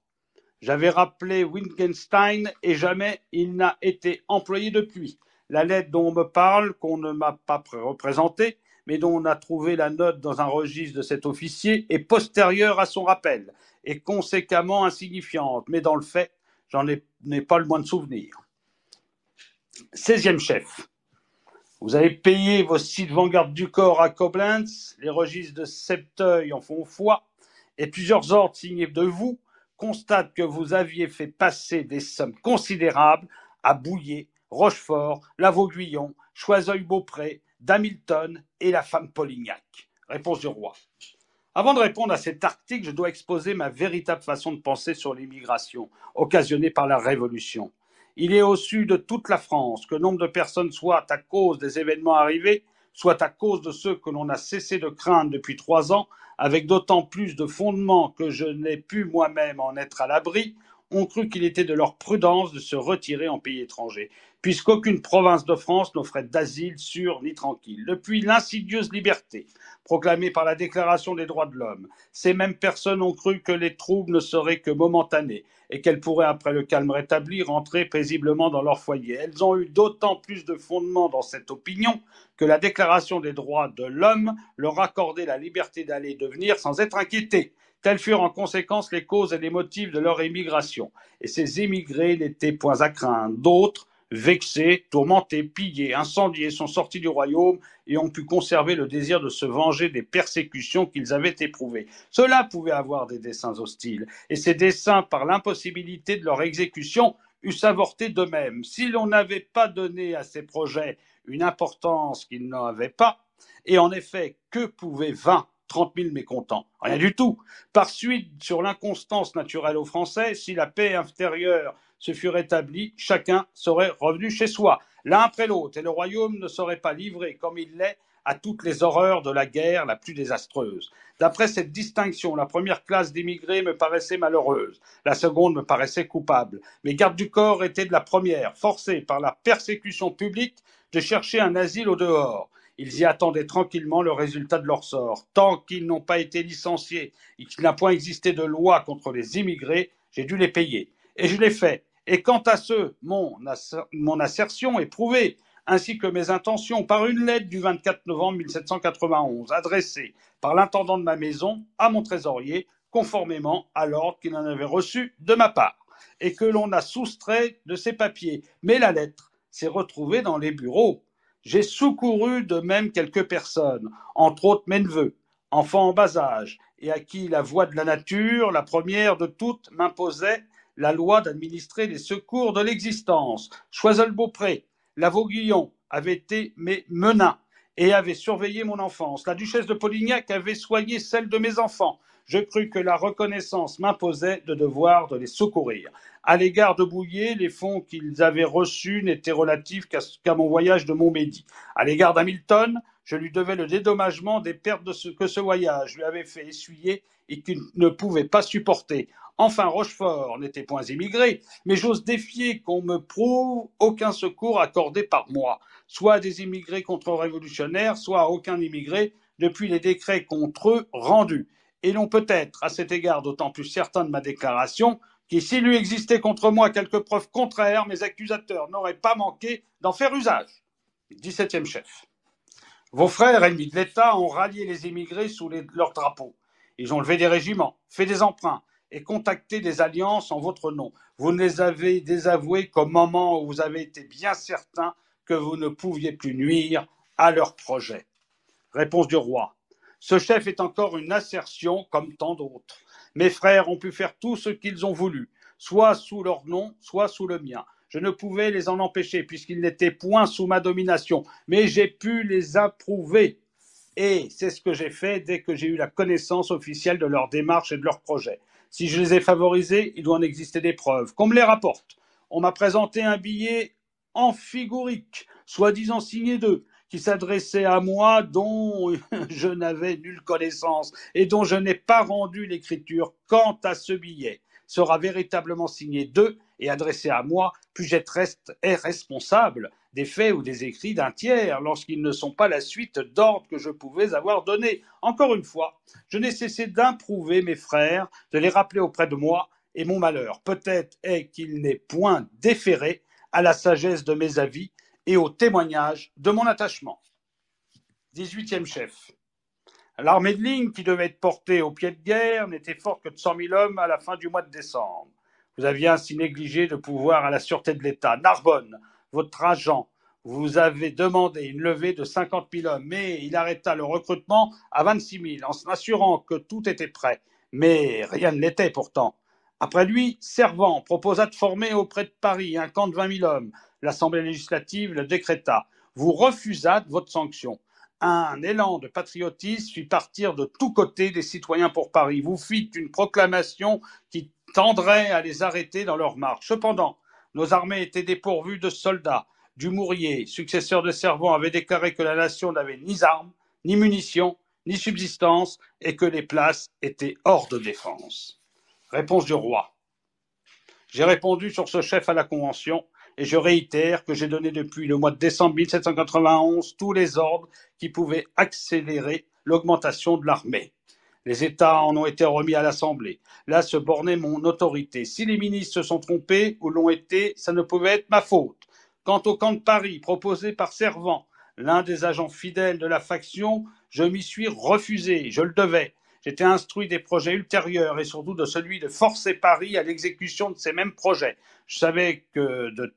[SPEAKER 2] J'avais rappelé Wittgenstein et jamais il n'a été employé depuis. La lettre dont on me parle, qu'on ne m'a pas représentée, mais dont on a trouvé la note dans un registre de cet officier, est postérieure à son rappel et conséquemment insignifiante. Mais dans le fait, j'en ai, pas le moins de souvenir. 16e chef. Vous avez payé vos sites vanguardes du corps à Koblenz, les registres de Septeuil en font foi, et plusieurs ordres signés de vous constatent que vous aviez fait passer des sommes considérables à Bouillé, Rochefort, Lavauguyon, Choiseuil-Beaupré, d'Hamilton et la femme Polignac. Réponse du roi. Avant de répondre à cet article, je dois exposer ma véritable façon de penser sur l'immigration occasionnée par la Révolution. Il est au sud de toute la France que nombre de personnes soient, à cause des événements arrivés, soit à cause de ceux que l'on a cessé de craindre depuis trois ans, avec d'autant plus de fondements que je n'ai pu moi-même en être à l'abri, ont cru qu'il était de leur prudence de se retirer en pays étranger puisqu'aucune province de France n'offrait d'asile sûr ni tranquille. Depuis l'insidieuse liberté proclamée par la Déclaration des droits de l'homme, ces mêmes personnes ont cru que les troubles ne seraient que momentanés et qu'elles pourraient, après le calme rétabli, rentrer paisiblement dans leur foyer. Elles ont eu d'autant plus de fondement dans cette opinion que la Déclaration des droits de l'homme leur accordait la liberté d'aller et de venir sans être inquiétées. Telles furent en conséquence les causes et les motifs de leur émigration. Et ces émigrés n'étaient point à craindre. D'autres, vexés, tourmentés, pillés, incendiés, sont sortis du royaume et ont pu conserver le désir de se venger des persécutions qu'ils avaient éprouvées. Cela pouvait avoir des desseins hostiles, et ces desseins, par l'impossibilité de leur exécution, eussent avorté d'eux-mêmes. Si l'on n'avait pas donné à ces projets une importance qu'ils n'en avaient pas, et en effet, que pouvaient vingt trente mille mécontents. Rien du tout. Par suite, sur l'inconstance naturelle aux Français, si la paix intérieure se fût rétabli, chacun serait revenu chez soi, l'un après l'autre, et le royaume ne serait pas livré comme il l'est à toutes les horreurs de la guerre la plus désastreuse. D'après cette distinction, la première classe d'immigrés me paraissait malheureuse, la seconde me paraissait coupable. Mes gardes du corps étaient de la première, forcés par la persécution publique de chercher un asile au dehors. Ils y attendaient tranquillement le résultat de leur sort. Tant qu'ils n'ont pas été licenciés et qu'il n'a point existé de loi contre les immigrés, j'ai dû les payer. Et je l'ai fait, et quant à ce, mon, assertion est prouvée, ainsi que mes intentions, par une lettre du 24 novembre 1791, adressée par l'intendant de ma maison à mon trésorier, conformément à l'ordre qu'il en avait reçu de ma part, et que l'on a soustrait de ses papiers. Mais la lettre s'est retrouvée dans les bureaux. J'ai secouru de même quelques personnes, entre autres mes neveux, enfants en bas âge, et à qui la voix de la nature, la première de toutes, m'imposait la loi d'administrer les secours de l'existence. Choiseul-Beaupré, la Vauguyon avait été mes menins et avait surveillé mon enfance. La duchesse de Polignac avait soigné celle de mes enfants. Je crus que la reconnaissance m'imposait de devoir de les secourir. À l'égard de Bouillé, les fonds qu'ils avaient reçus n'étaient relatifs qu'à mon voyage de Montmédy. À l'égard d'Hamilton, je lui devais le dédommagement des pertes que ce voyage lui avait fait essuyer et qu'il ne pouvaient pas supporter. Enfin, Rochefort n'était point immigré, mais j'ose défier qu'on me prouve aucun secours accordé par moi, soit à des immigrés contre-révolutionnaires, soit à aucun immigré depuis les décrets contre eux rendus. Et l'on peut être, à cet égard, d'autant plus certain de ma déclaration, que s'il eût existé contre moi quelques preuves contraires, mes accusateurs n'auraient pas manqué d'en faire usage. 17e chef. Vos frères, ennemis de l'État, ont rallié les immigrés sous leurs drapeaux. Ils ont levé des régiments, fait des emprunts et contacté des alliances en votre nom. Vous ne les avez désavoués qu'au moment où vous avez été bien certain que vous ne pouviez plus nuire à leur projet. Réponse du roi. Ce chef est encore une assertion comme tant d'autres. Mes frères ont pu faire tout ce qu'ils ont voulu, soit sous leur nom, soit sous le mien. Je ne pouvais les en empêcher puisqu'ils n'étaient point sous ma domination, mais j'ai pu les approuver et c'est ce que j'ai fait dès que j'ai eu la connaissance officielle de leur démarche et de leur projet. Si je les ai favorisés, il doit en exister des preuves, qu'on me les rapporte. On m'a présenté un billet en figurique, soi-disant signé d'eux, qui s'adressait à moi dont je n'avais nulle connaissance et dont je n'ai pas rendu l'écriture quant à ce billet sera véritablement signé d'eux et adressé à moi, puis j'ai été responsable des faits ou des écrits d'un tiers lorsqu'ils ne sont pas la suite d'ordres que je pouvais avoir donné. Encore une fois, je n'ai cessé d'improuver mes frères, de les rappeler auprès de moi et mon malheur. Peut-être est qu'il n'est point déféré à la sagesse de mes avis et au témoignage de mon attachement. 18e chef. L'armée de ligne qui devait être portée au pied de guerre n'était forte que de cent mille hommes à la fin du mois de décembre. Vous aviez ainsi négligé de pouvoir à la sûreté de l'État. Narbonne, votre agent vous avez demandé une levée de 50 000 hommes, mais il arrêta le recrutement à 26 000 en s'assurant que tout était prêt. Mais rien ne l'était pourtant. Après lui, Servant proposa de former auprès de Paris un camp de 20 000 hommes. L'Assemblée législative le décréta. Vous refusâtes votre sanction. Un élan de patriotisme fit partir de tous côtés des citoyens pour Paris. Vous fîtes une proclamation qui tendrait à les arrêter dans leur marche. Cependant, nos armées étaient dépourvues de soldats. Dumouriez, successeur de Servan, avait déclaré que la nation n'avait ni armes, ni munitions, ni subsistance, et que les places étaient hors de défense. Réponse du roi. J'ai répondu sur ce chef à la Convention, et je réitère que j'ai donné depuis le mois de décembre 1791 tous les ordres qui pouvaient accélérer l'augmentation de l'armée. Les États en ont été remis à l'Assemblée. Là se bornait mon autorité. Si les ministres se sont trompés ou l'ont été, ça ne pouvait être ma faute. Quant au camp de Paris proposé par Servant, l'un des agents fidèles de la faction, je m'y suis refusé, je le devais. J'étais instruit des projets ultérieurs et surtout de celui de forcer Paris à l'exécution de ces mêmes projets. Je savais que de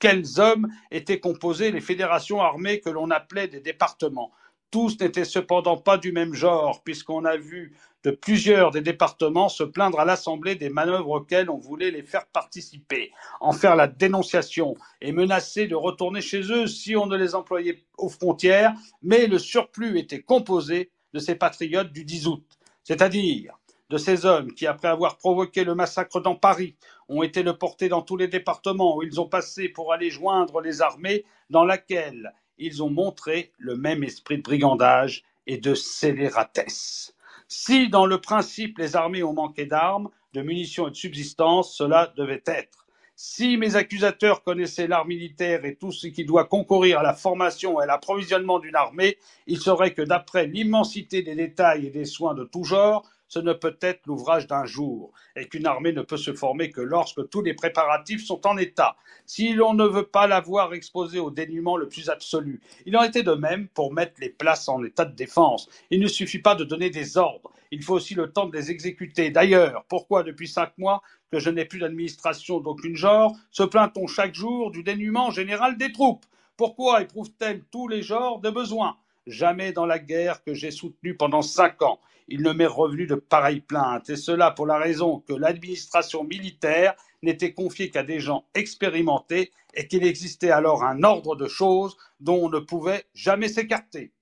[SPEAKER 2] quels hommes étaient composées les fédérations armées que l'on appelait des départements. Tous n'étaient cependant pas du même genre, puisqu'on a vu de plusieurs des départements se plaindre à l'Assemblée des manœuvres auxquelles on voulait les faire participer, en faire la dénonciation et menacer de retourner chez eux si on ne les employait aux frontières, mais le surplus était composé de ces patriotes du 10 août, c'est-à-dire de ces hommes qui, après avoir provoqué le massacre dans Paris, ont été le portés dans tous les départements où ils ont passé pour aller joindre les armées dans laquelle ils ont montré le même esprit de brigandage et de scélératesse. Si dans le principe les armées ont manqué d'armes, de munitions et de subsistance, cela devait être. Si mes accusateurs connaissaient l'art militaire et tout ce qui doit concourir à la formation et à l'approvisionnement d'une armée, ils sauraient que d'après l'immensité des détails et des soins de tout genre, ce ne peut être l'ouvrage d'un jour, et qu'une armée ne peut se former que lorsque tous les préparatifs sont en état, si l'on ne veut pas l'avoir voir exposée au dénuement le plus absolu. Il en était de même pour mettre les places en état de défense. Il ne suffit pas de donner des ordres, il faut aussi le temps de les exécuter. D'ailleurs, pourquoi depuis cinq mois que je n'ai plus d'administration d'aucune genre, se plaint-on chaque jour du dénuement général des troupes Pourquoi éprouvent-elles tous les genres de besoins jamais dans la guerre que j'ai soutenue pendant cinq ans. Il ne m'est revenu de pareille plainte, et cela pour la raison que l'administration militaire n'était confiée qu'à des gens expérimentés et qu'il existait alors un ordre de choses dont on ne pouvait jamais s'écarter.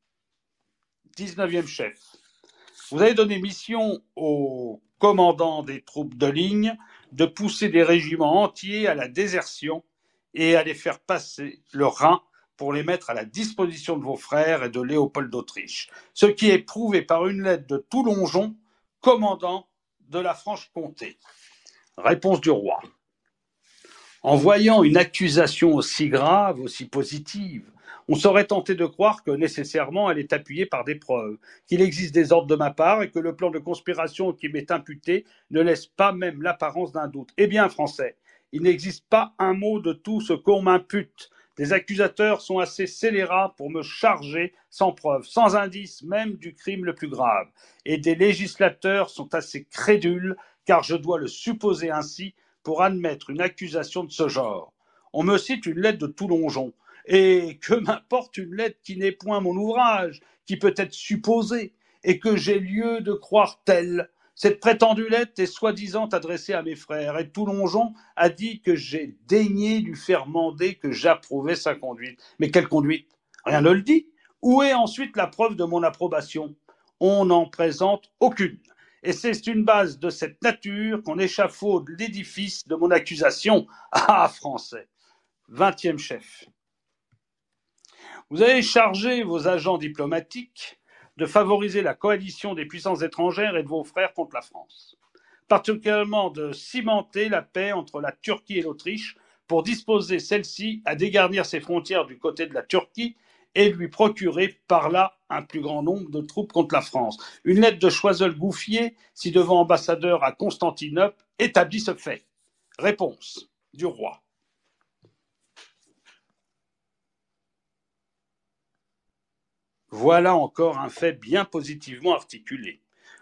[SPEAKER 2] 19e chef. Vous avez donné mission aux commandants des troupes de ligne de pousser des régiments entiers à la désertion et à les faire passer le Rhin pour les mettre à la disposition de vos frères et de Léopold d'Autriche, ce qui est prouvé par une lettre de Toulonjon, commandant de la Franche-Comté. Réponse du roi. En voyant une accusation aussi grave, aussi positive, on serait tenté de croire que nécessairement elle est appuyée par des preuves, qu'il existe des ordres de ma part et que le plan de conspiration qui m'est imputé ne laisse pas même l'apparence d'un doute. Eh bien, Français, il n'existe pas un mot de tout ce qu'on m'impute. Les accusateurs sont assez scélérats pour me charger sans preuve, sans indice même du crime le plus grave. Et des législateurs sont assez crédules, car je dois le supposer ainsi, pour admettre une accusation de ce genre. On me cite une lettre de Toulonjon, Et que m'importe une lettre qui n'est point mon ouvrage, qui peut être supposée, et que j'ai lieu de croire telle cette prétendue lettre est soi-disant adressée à mes frères, et Toulongeon a dit que j'ai daigné lui faire mander que j'approuvais sa conduite. Mais quelle conduite Rien ne le dit. Où est ensuite la preuve de mon approbation On n'en présente aucune. Et c'est une base de cette nature qu'on échafaude l'édifice de mon accusation. Ah, français Vingtième chef. Vous avez chargé vos agents diplomatiques de favoriser la coalition des puissances étrangères et de vos frères contre la France, particulièrement de cimenter la paix entre la Turquie et l'Autriche pour disposer celle-ci à dégarnir ses frontières du côté de la Turquie et lui procurer par là un plus grand nombre de troupes contre la France. Une lettre de Choiseul-Gouffier, si devant ambassadeur à Constantinople, établit ce fait. Réponse du roi. Voilà encore un fait bien positivement articulé.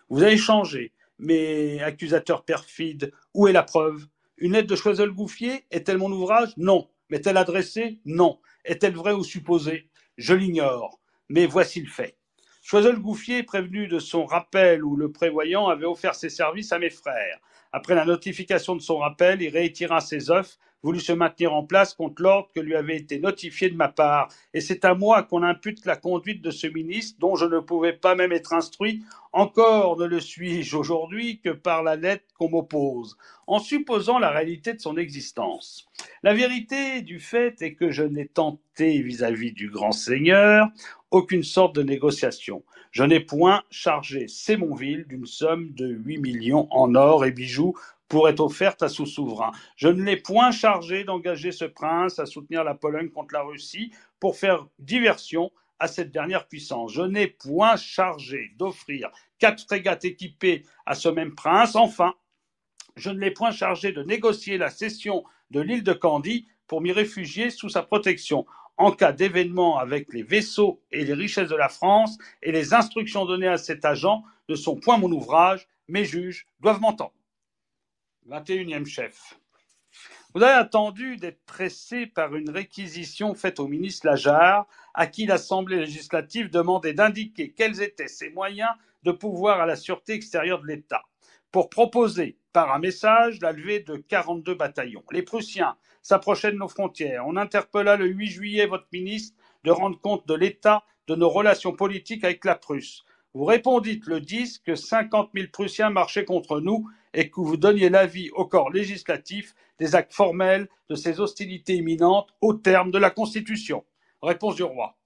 [SPEAKER 2] Vous avez changé, mais accusateur perfide, où est la preuve Une lettre de Choiseul-Gouffier Est-elle mon ouvrage Non. M'est-elle adressée Non. Est-elle vraie ou supposée Je l'ignore. Mais voici le fait. Choiseul-Gouffier, prévenu de son rappel ou le prévoyant avait offert ses services à mes frères. Après la notification de son rappel, il réitira ses œufs voulu se maintenir en place contre l'ordre que lui avait été notifié de ma part. Et c'est à moi qu'on impute la conduite de ce ministre, dont je ne pouvais pas même être instruit, encore ne le suis-je aujourd'hui que par la lettre qu'on m'oppose, en supposant la réalité de son existence. La vérité du fait est que je n'ai tenté vis-à-vis du grand seigneur aucune sorte de négociation. Je n'ai point chargé Sémonville d'une somme de 8 millions en or et bijoux pour être offerte à son souverain. Je ne l'ai point chargé d'engager ce prince à soutenir la Pologne contre la Russie pour faire diversion à cette dernière puissance. Je n'ai point chargé d'offrir quatre frégates équipées à ce même prince. Enfin, je ne l'ai point chargé de négocier la cession de l'île de Candie pour m'y réfugier sous sa protection en cas d'événement avec les vaisseaux et les richesses de la France, et les instructions données à cet agent ne sont point mon ouvrage, mes juges doivent m'entendre. 21e chef. Vous avez attendu d'être pressé par une réquisition faite au ministre Lajard à qui l'Assemblée législative demandait d'indiquer quels étaient ses moyens de pouvoir à la sûreté extérieure de l'État, pour proposer par un message la levée de 42 bataillons. Les Prussiens s'approchaient de nos frontières. On interpella le 8 juillet votre ministre de rendre compte de l'état de nos relations politiques avec la Prusse vous répondîtes le 10 que 50 000 Prussiens marchaient contre nous et que vous donniez l'avis au corps législatif des actes formels de ces hostilités imminentes au terme de la Constitution. Réponse du roi.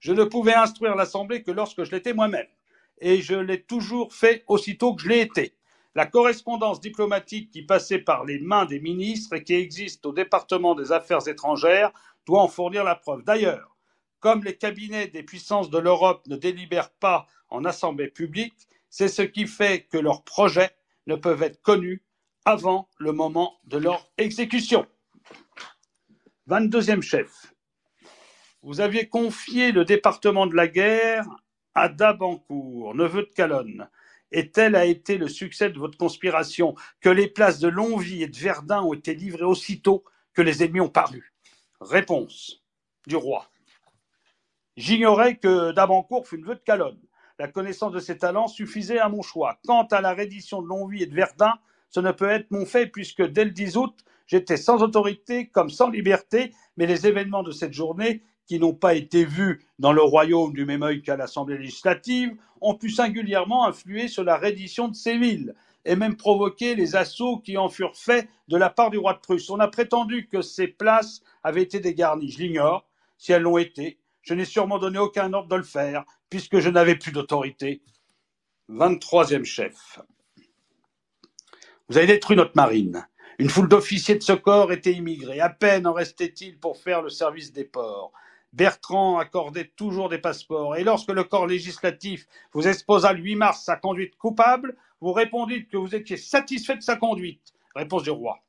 [SPEAKER 2] Je ne pouvais instruire l'Assemblée que lorsque je l'étais moi-même, et je l'ai toujours fait aussitôt que je l'ai été. La correspondance diplomatique qui passait par les mains des ministres et qui existe au département des Affaires étrangères doit en fournir la preuve. D'ailleurs, comme les cabinets des puissances de l'Europe ne délibèrent pas en assemblée publique, c'est ce qui fait que leurs projets ne peuvent être connus avant le moment de leur exécution. 22e chef, vous aviez confié le département de la guerre à Dabancourt, neveu de Calonne. Et tel a été le succès de votre conspiration que les places de Longvie et de Verdun ont été livrées aussitôt que les ennemis ont paru. Réponse du roi. J'ignorais que Davancourt fut vœu de Calonne. La connaissance de ses talents suffisait à mon choix. Quant à la reddition de Longwy et de Verdun, ce ne peut être mon fait puisque dès le 10 août, j'étais sans autorité comme sans liberté, mais les événements de cette journée, qui n'ont pas été vus dans le royaume du même œil qu'à l'Assemblée législative, ont pu singulièrement influer sur la reddition de ces villes et même provoquer les assauts qui en furent faits de la part du roi de Prusse. On a prétendu que ces places avaient été dégarnies. Je l'ignore si elles l'ont été je n'ai sûrement donné aucun ordre de le faire, puisque je n'avais plus d'autorité. 23e chef. Vous avez détruit notre marine. Une foule d'officiers de ce corps étaient immigrés. À peine en restait-il pour faire le service des ports. Bertrand accordait toujours des passeports. Et lorsque le corps législatif vous exposa le 8 mars sa conduite coupable, vous répondit que vous étiez satisfait de sa conduite. Réponse du roi.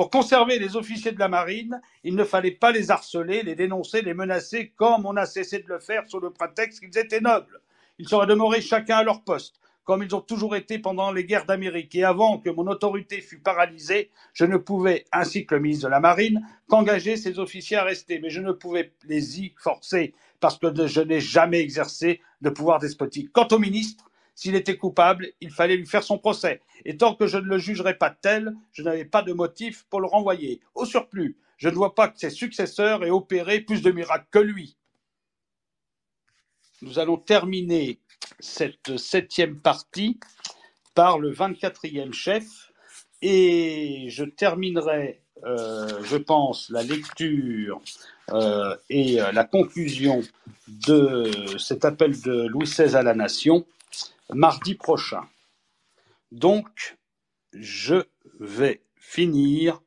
[SPEAKER 2] Pour conserver les officiers de la marine, il ne fallait pas les harceler, les dénoncer, les menacer, comme on a cessé de le faire sous le prétexte qu'ils étaient nobles. Ils seraient demeurés chacun à leur poste, comme ils ont toujours été pendant les guerres d'Amérique. Et avant que mon autorité fût paralysée, je ne pouvais, ainsi que le ministre de la Marine, qu'engager ces officiers à rester. Mais je ne pouvais les y forcer, parce que je n'ai jamais exercé de pouvoir despotique. Quant au ministre, s'il était coupable, il fallait lui faire son procès. Et tant que je ne le jugerai pas tel, je n'avais pas de motif pour le renvoyer. Au surplus, je ne vois pas que ses successeurs aient opéré plus de miracles que lui. Nous allons terminer cette septième partie par le 24e chef et je terminerai, euh, je pense, la lecture euh, et euh, la conclusion de cet appel de Louis XVI à la nation mardi prochain. Donc, je vais finir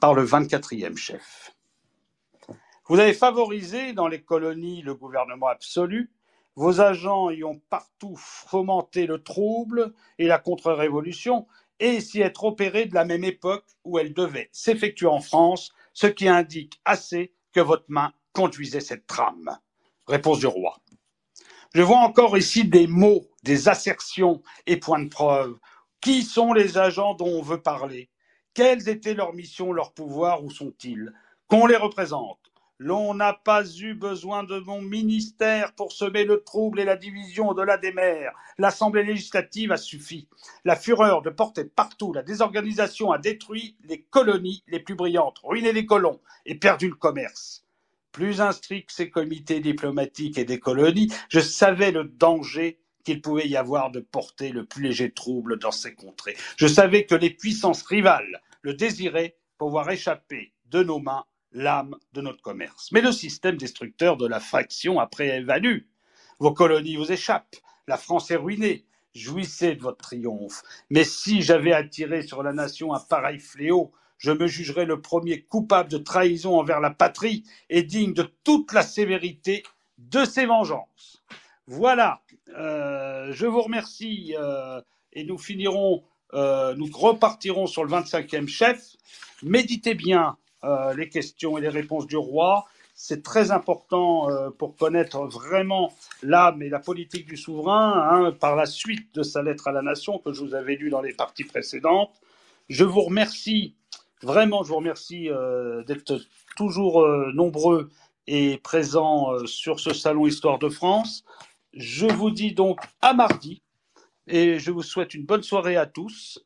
[SPEAKER 2] par le 24e chef. Vous avez favorisé dans les colonies le gouvernement absolu. Vos agents y ont partout fomenté le trouble et la contre-révolution et s'y être opérés de la même époque où elle devait s'effectuer en France, ce qui indique assez que votre main conduisait cette trame. Réponse du roi. Je vois encore ici des mots des assertions et points de preuve. Qui sont les agents dont on veut parler Quelles étaient leurs missions, leurs pouvoirs, où sont-ils Qu'on les représente. L'on n'a pas eu besoin de mon ministère pour semer le trouble et la division au-delà des mers. L'Assemblée législative a suffi. La fureur de porter partout la désorganisation a détruit les colonies les plus brillantes, ruiné les colons et perdu le commerce. Plus instruits que ces comités diplomatiques et des colonies, je savais le danger qu'il pouvait y avoir de porter le plus léger trouble dans ces contrées. Je savais que les puissances rivales le désiraient pour voir échapper de nos mains l'âme de notre commerce. Mais le système destructeur de la faction après évalue. Vos colonies vous échappent, la France est ruinée, jouissez de votre triomphe. Mais si j'avais attiré sur la nation un pareil fléau, je me jugerais le premier coupable de trahison envers la patrie et digne de toute la sévérité de ses vengeances. Voilà euh, je vous remercie euh, et nous finirons, euh, nous repartirons sur le 25e chef. Méditez bien les questions et les réponses du roi. C'est très important pour connaître vraiment l'âme et la politique du souverain hein, par la suite de sa lettre à la nation que je vous avais lue dans les parties précédentes. Je vous remercie, vraiment, je vous remercie d'être toujours nombreux et présents sur ce salon Histoire de France. Je vous dis donc à mardi et je vous souhaite une bonne soirée à tous.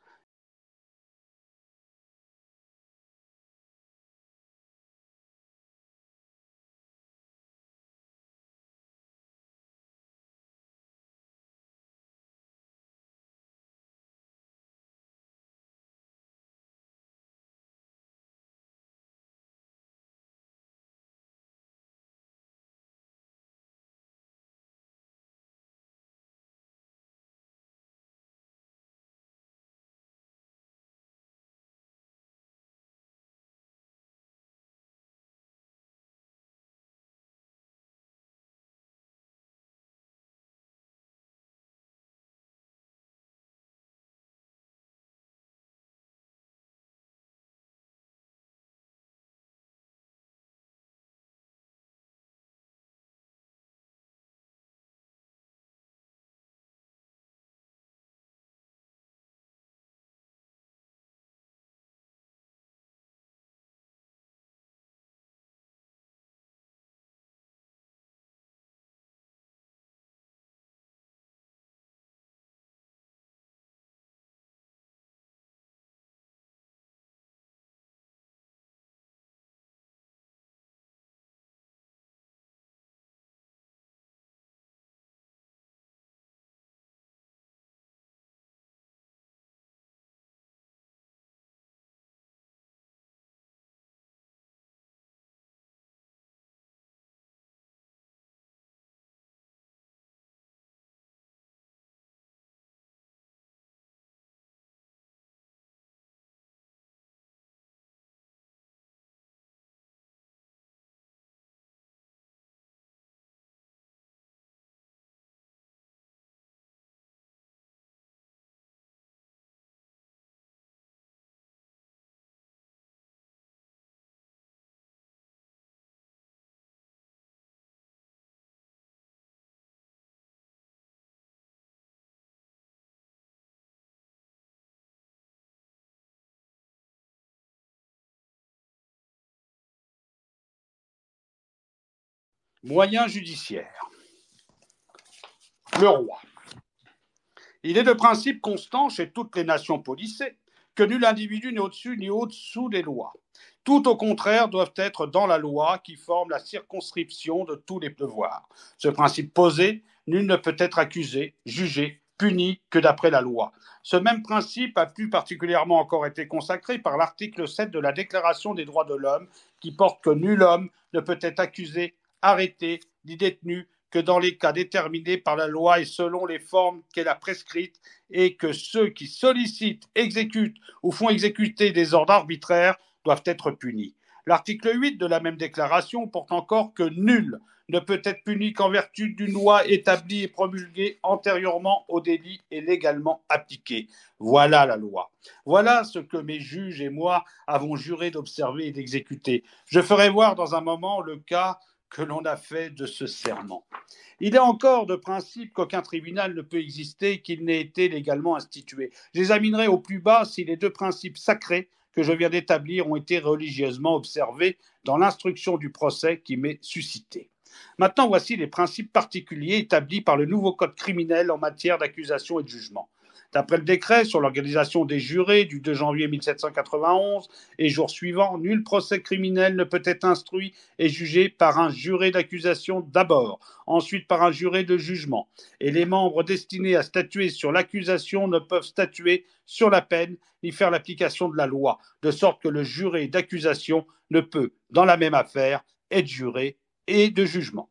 [SPEAKER 2] Moyen judiciaire Le roi. Il est de principe constant chez toutes les nations policées que nul individu n'est au-dessus ni au-dessous des lois. Tout au contraire doivent être dans la loi qui forme la circonscription de tous les pouvoirs. Ce principe posé, nul ne peut être accusé, jugé, puni que d'après la loi. Ce même principe a plus particulièrement encore été consacré par l'article 7 de la Déclaration des droits de l'homme qui porte que nul homme ne peut être accusé, arrêtés ni détenus que dans les cas déterminés par la loi et selon les formes qu'elle a prescrites, et que ceux qui sollicitent, exécutent ou font exécuter des ordres arbitraires doivent être punis. L'article 8 de la même déclaration porte encore que nul ne peut être puni qu'en vertu d'une loi établie et promulguée antérieurement au délit et légalement appliquée. Voilà la loi. Voilà ce que mes juges et moi avons juré d'observer et d'exécuter. Je ferai voir dans un moment le cas que l'on a fait de ce serment. Il est encore de principe qu'aucun tribunal ne peut exister qu'il n'ait été légalement institué. J'examinerai au plus bas si les deux principes sacrés que je viens d'établir ont été religieusement observés dans l'instruction du procès qui m'est suscité. Maintenant, voici les principes particuliers établis par le nouveau Code criminel en matière d'accusation et de jugement. D'après le décret sur l'organisation des jurés du 2 janvier 1791 et jour suivants, nul procès criminel ne peut être instruit et jugé par un juré d'accusation d'abord, ensuite par un juré de jugement. Et les membres destinés à statuer sur l'accusation ne peuvent statuer sur la peine ni faire l'application de la loi, de sorte que le juré d'accusation ne peut, dans la même affaire, être juré et de jugement.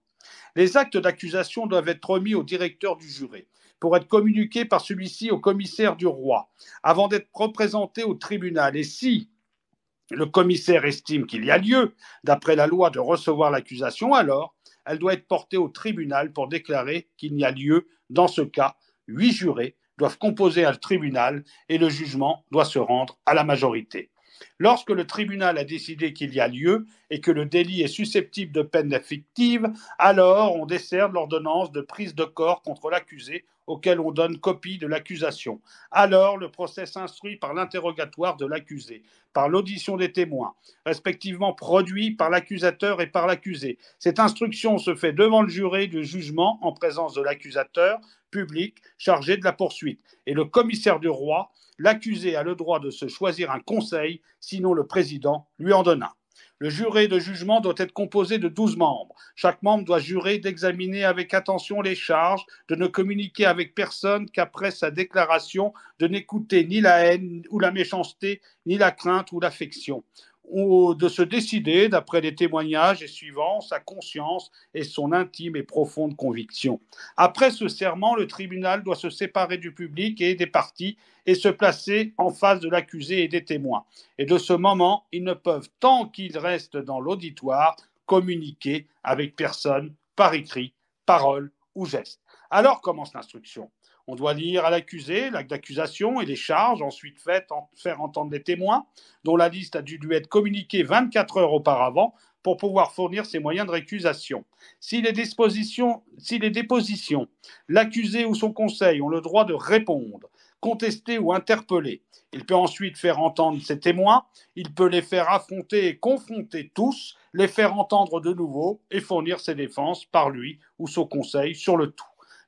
[SPEAKER 2] Les actes d'accusation doivent être remis au directeur du juré pour être communiqué par celui-ci au commissaire du roi, avant d'être représenté au tribunal. Et si le commissaire estime qu'il y a lieu, d'après la loi, de recevoir l'accusation, alors elle doit être portée au tribunal pour déclarer qu'il n'y a lieu. Dans ce cas, huit jurés doivent composer à tribunal et le jugement doit se rendre à la majorité. Lorsque le tribunal a décidé qu'il y a lieu et que le délit est susceptible de peine affective, alors on décerne l'ordonnance de prise de corps contre l'accusé auquel on donne copie de l'accusation. Alors, le procès s'instruit par l'interrogatoire de l'accusé, par l'audition des témoins, respectivement produit par l'accusateur et par l'accusé. Cette instruction se fait devant le juré du jugement en présence de l'accusateur public chargé de la poursuite et le commissaire du roi. L'accusé a le droit de se choisir un conseil, sinon le président lui en donne un. Le juré de jugement doit être composé de 12 membres. Chaque membre doit jurer d'examiner avec attention les charges, de ne communiquer avec personne qu'après sa déclaration, de n'écouter ni la haine ou la méchanceté, ni la crainte ou l'affection ou de se décider, d'après les témoignages et suivant sa conscience et son intime et profonde conviction. Après ce serment, le tribunal doit se séparer du public et des parties et se placer en face de l'accusé et des témoins. Et de ce moment, ils ne peuvent, tant qu'ils restent dans l'auditoire, communiquer avec personne par écrit, parole ou geste. Alors commence l'instruction. On doit lire à l'accusé l'acte d'accusation et les charges, ensuite faites faire entendre les témoins, dont la liste a dû lui être communiquée 24 heures auparavant pour pouvoir fournir ses moyens de récusation. Si les, dispositions, si les dépositions, l'accusé ou son conseil ont le droit de répondre, contester ou interpeller, il peut ensuite faire entendre ses témoins, il peut les faire affronter et confronter tous, les faire entendre de nouveau et fournir ses défenses par lui ou son conseil sur le tout.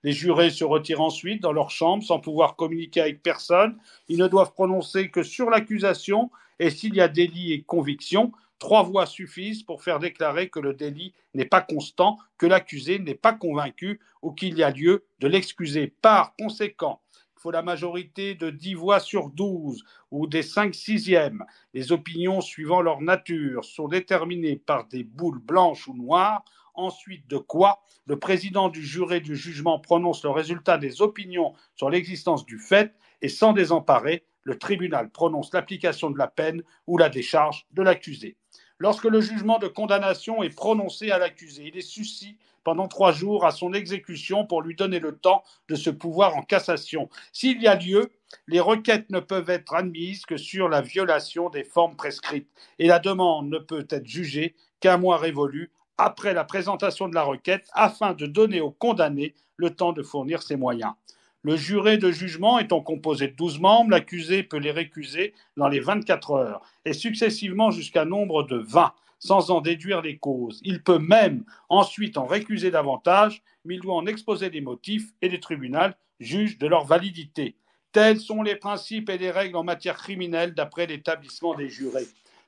[SPEAKER 2] Les jurés se retirent ensuite dans leur chambre sans pouvoir communiquer avec personne. Ils ne doivent prononcer que sur l'accusation et s'il y a délit et conviction, trois voix suffisent pour faire déclarer que le délit n'est pas constant, que l'accusé n'est pas convaincu ou qu'il y a lieu de l'excuser. Par conséquent, il faut la majorité de dix voix sur douze ou des cinq sixièmes. Les opinions suivant leur nature sont déterminées par des boules blanches ou noires ensuite de quoi le président du juré du jugement prononce le résultat des opinions sur l'existence du fait et sans désemparer, le tribunal prononce l'application de la peine ou la décharge de l'accusé. Lorsque le jugement de condamnation est prononcé à l'accusé, il est suscit pendant trois jours à son exécution pour lui donner le temps de se pouvoir en cassation. S'il y a lieu, les requêtes ne peuvent être admises que sur la violation des formes prescrites et la demande ne peut être jugée qu'un mois révolu après la présentation de la requête afin de donner aux condamnés le temps de fournir ses moyens. Le juré de jugement étant composé de 12 membres, l'accusé peut les récuser dans les 24 heures et successivement jusqu'à nombre de 20 sans en déduire les causes. Il peut même ensuite en récuser davantage, mais il doit en exposer les motifs et les tribunaux jugent de leur validité. Tels sont les principes et les règles en matière criminelle d'après l'établissement des jurés.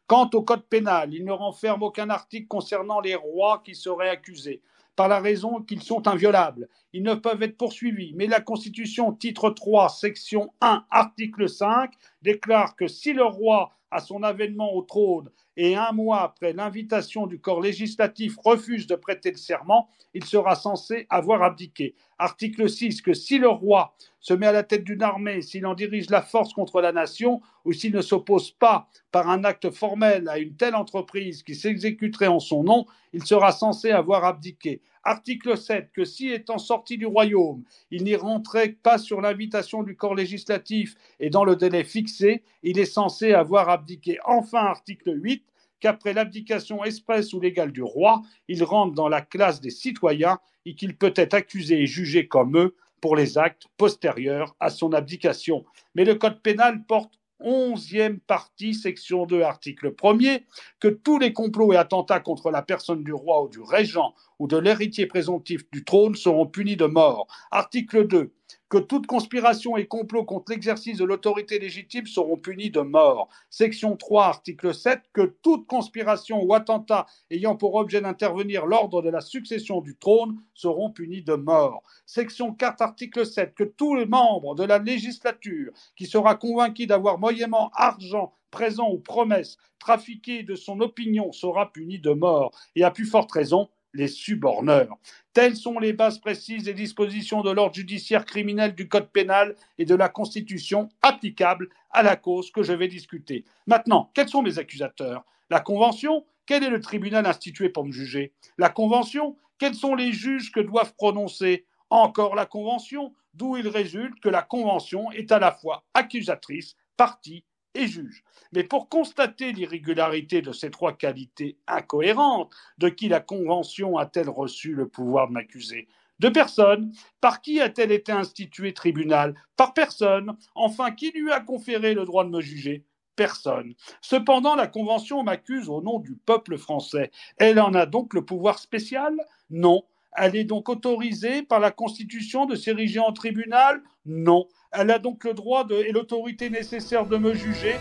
[SPEAKER 2] Quant au Code pénal, il ne renferme aucun article concernant les rois qui seraient accusés, par la raison qu'ils sont inviolables. Ils ne peuvent être poursuivis, mais la Constitution, titre 3, section 1, article 5, déclare que si le roi à son avènement au trône et un mois après l'invitation du corps législatif refuse de prêter le serment, il sera censé avoir abdiqué. Article 6 que si le roi se met à la tête d'une armée, s'il en dirige la force contre la nation ou s'il ne s'oppose pas par un acte formel à une telle entreprise qui s'exécuterait en son nom, il sera censé avoir abdiqué. Article 7, que si étant sorti du royaume, il n'y rentrait pas sur l'invitation du corps législatif et dans le délai fixé, il est censé avoir abdiqué. Enfin, article 8, qu'après l'abdication expresse ou légale du roi, il rentre dans la classe des citoyens et qu'il peut être accusé et jugé comme eux pour les actes postérieurs à son abdication. Mais le Code pénal porte 11e partie, section 2, article 1er, que tous les complots et attentats contre la personne du roi ou du régent ou de l'héritier présomptif du trône seront punis de mort. Article 2 que toute conspiration et complot contre l'exercice de l'autorité légitime seront punis de mort. Section 3, article 7, que toute conspiration ou attentat ayant pour objet d'intervenir l'ordre de la succession du trône seront punis de mort. Section 4, article 7, que tout membre de la législature qui sera convaincu d'avoir moyennement argent présent ou promesse trafiqué de son opinion sera puni de mort, et à plus forte raison les suborneurs. Telles sont les bases précises des dispositions de l'ordre judiciaire criminel du Code pénal et de la Constitution applicables à la cause que je vais discuter. Maintenant, quels sont mes accusateurs La Convention Quel est le tribunal institué pour me juger La Convention Quels sont les juges que doivent prononcer Encore la Convention D'où il résulte que la Convention est à la fois accusatrice, partie et juge. Mais pour constater l'irrégularité de ces trois qualités incohérentes, de qui la Convention a-t-elle reçu le pouvoir de m'accuser de personne. Par qui a-t-elle été instituée tribunal Par personne. Enfin, qui lui a conféré le droit de me juger Personne. Cependant, la Convention m'accuse au nom du peuple français. Elle en a donc le pouvoir spécial Non. Elle est donc autorisée par la Constitution de s'ériger en tribunal Non. Elle a donc le droit de, et l'autorité nécessaire de me juger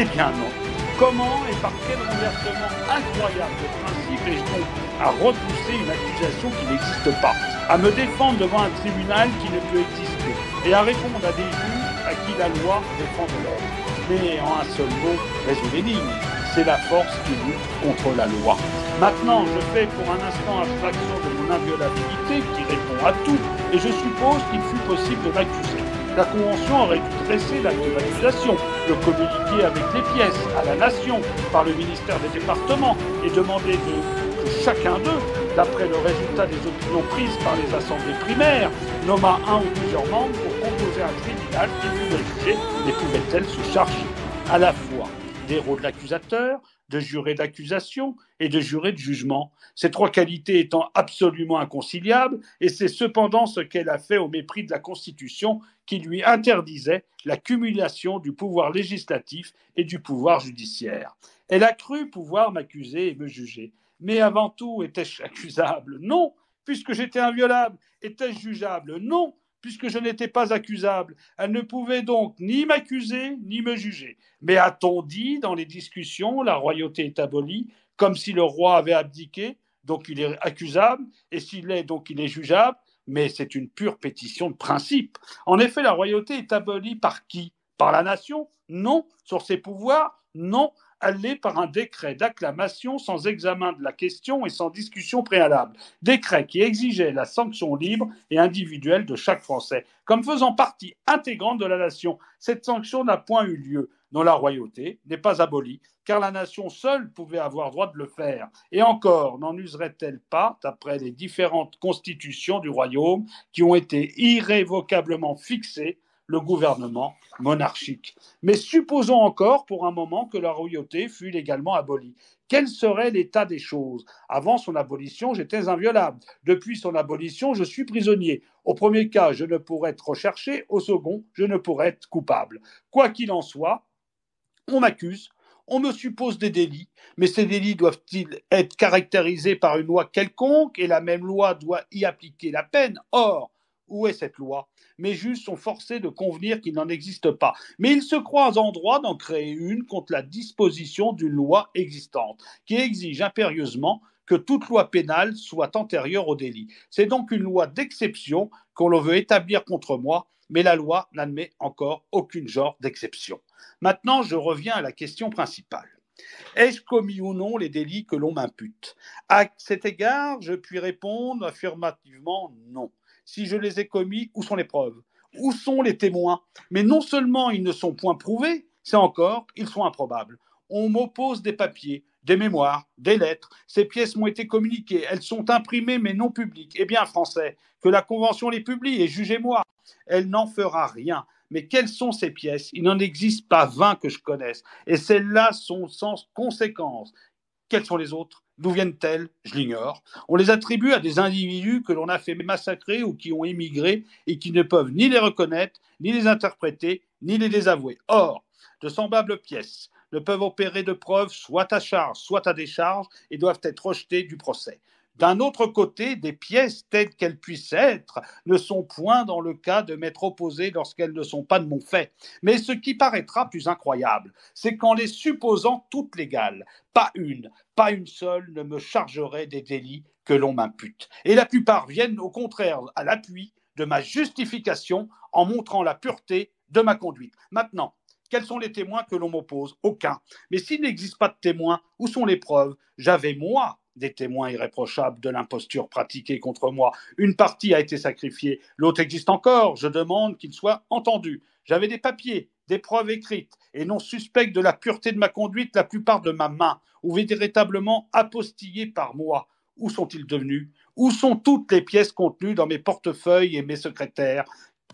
[SPEAKER 2] Eh bien non. Comment et par quel renversement incroyable de principe ai-je donc à repousser une accusation qui n'existe pas À me défendre devant un tribunal qui ne peut exister Et à répondre à des juges à qui la loi défend de l'ordre Mais en un seul mot, résumé C'est la force qui lutte contre la loi. Maintenant, je fais pour un instant abstraction de mon inviolabilité qui répond à tout, et je suppose qu'il fut possible de m'accuser. La Convention aurait dû dresser l'acte d'accusation, le communiquer avec les pièces à la nation par le ministère des départements et demander que chacun d'eux, d'après le résultat des opinions prises par les assemblées primaires, nomma un ou plusieurs membres pour composer un tribunal qui pouvait juger et pouvait-elle se charger à la fois des rôles de l'accusateur, de juré d'accusation et de juré de jugement, ces trois qualités étant absolument inconciliables, et c'est cependant ce qu'elle a fait au mépris de la Constitution qui lui interdisait l'accumulation du pouvoir législatif et du pouvoir judiciaire. Elle a cru pouvoir m'accuser et me juger. Mais avant tout, étais-je accusable Non, puisque j'étais inviolable. Étais-je jugeable Non, puisque je n'étais pas accusable. Elle ne pouvait donc ni m'accuser ni me juger. Mais a-t-on dit dans les discussions, la royauté est abolie, comme si le roi avait abdiqué, donc il est accusable, et s'il est donc il est jugeable, mais c'est une pure pétition de principe. En effet, la royauté est abolie par qui Par la nation Non. Sur ses pouvoirs Non. Elle l'est par un décret d'acclamation sans examen de la question et sans discussion préalable. Décret qui exigeait la sanction libre et individuelle de chaque Français, comme faisant partie intégrante de la nation. Cette sanction n'a point eu lieu dont la royauté n'est pas abolie, car la nation seule pouvait avoir droit de le faire. Et encore, n'en userait-elle pas, d'après les différentes constitutions du royaume, qui ont été irrévocablement fixées le gouvernement monarchique. Mais supposons encore pour un moment que la royauté fût légalement abolie. Quel serait l'état des choses Avant son abolition, j'étais inviolable. Depuis son abolition, je suis prisonnier. Au premier cas, je ne pourrais être recherché. Au second, je ne pourrais être coupable. Quoi qu'il en soit, on m'accuse, on me suppose des délits, mais ces délits doivent-ils être caractérisés par une loi quelconque et la même loi doit y appliquer la peine Or, où est cette loi Mes juges sont forcés de convenir qu'il n'en existe pas. Mais ils se croient en droit d'en créer une contre la disposition d'une loi existante, qui exige impérieusement que toute loi pénale soit antérieure au délit. C'est donc une loi d'exception qu'on veut établir contre moi mais la loi n'admet encore aucune genre d'exception. Maintenant, je reviens à la question principale. Est-ce commis ou non les délits que l'on m'impute À cet égard, je puis répondre affirmativement non. Si je les ai commis, où sont les preuves Où sont les témoins Mais non seulement ils ne sont point prouvés, c'est encore, ils sont improbables. On m'oppose des papiers, des mémoires, des lettres. Ces pièces m'ont été communiquées, elles sont imprimées mais non publiques. Eh bien, Français, que la Convention les publie et jugez-moi elle n'en fera rien. Mais quelles sont ces pièces Il n'en existe pas vingt que je connaisse. Et celles-là sont sans conséquence. Quelles sont les autres D'où viennent-elles Je l'ignore. On les attribue à des individus que l'on a fait massacrer ou qui ont émigré et qui ne peuvent ni les reconnaître, ni les interpréter, ni les désavouer. Or, de semblables pièces ne peuvent opérer de preuves soit à charge, soit à décharge et doivent être rejetées du procès. D'un autre côté, des pièces, telles qu'elles puissent être, ne sont point dans le cas de m'être opposées lorsqu'elles ne sont pas de mon fait. Mais ce qui paraîtra plus incroyable, c'est qu'en les supposant toutes légales, pas une, pas une seule ne me chargerait des délits que l'on m'impute. Et la plupart viennent au contraire à l'appui de ma justification en montrant la pureté de ma conduite. Maintenant, quels sont les témoins que l'on m'oppose Aucun. Mais s'il n'existe pas de témoins, où sont les preuves J'avais, moi, des témoins irréprochables de l'imposture pratiquée contre moi. Une partie a été sacrifiée, l'autre existe encore. Je demande qu'il soit entendu. J'avais des papiers, des preuves écrites, et non suspectes de la pureté de ma conduite, la plupart de ma main, ou véritablement apostillées par moi. Où sont-ils devenus Où sont toutes les pièces contenues dans mes portefeuilles et mes secrétaires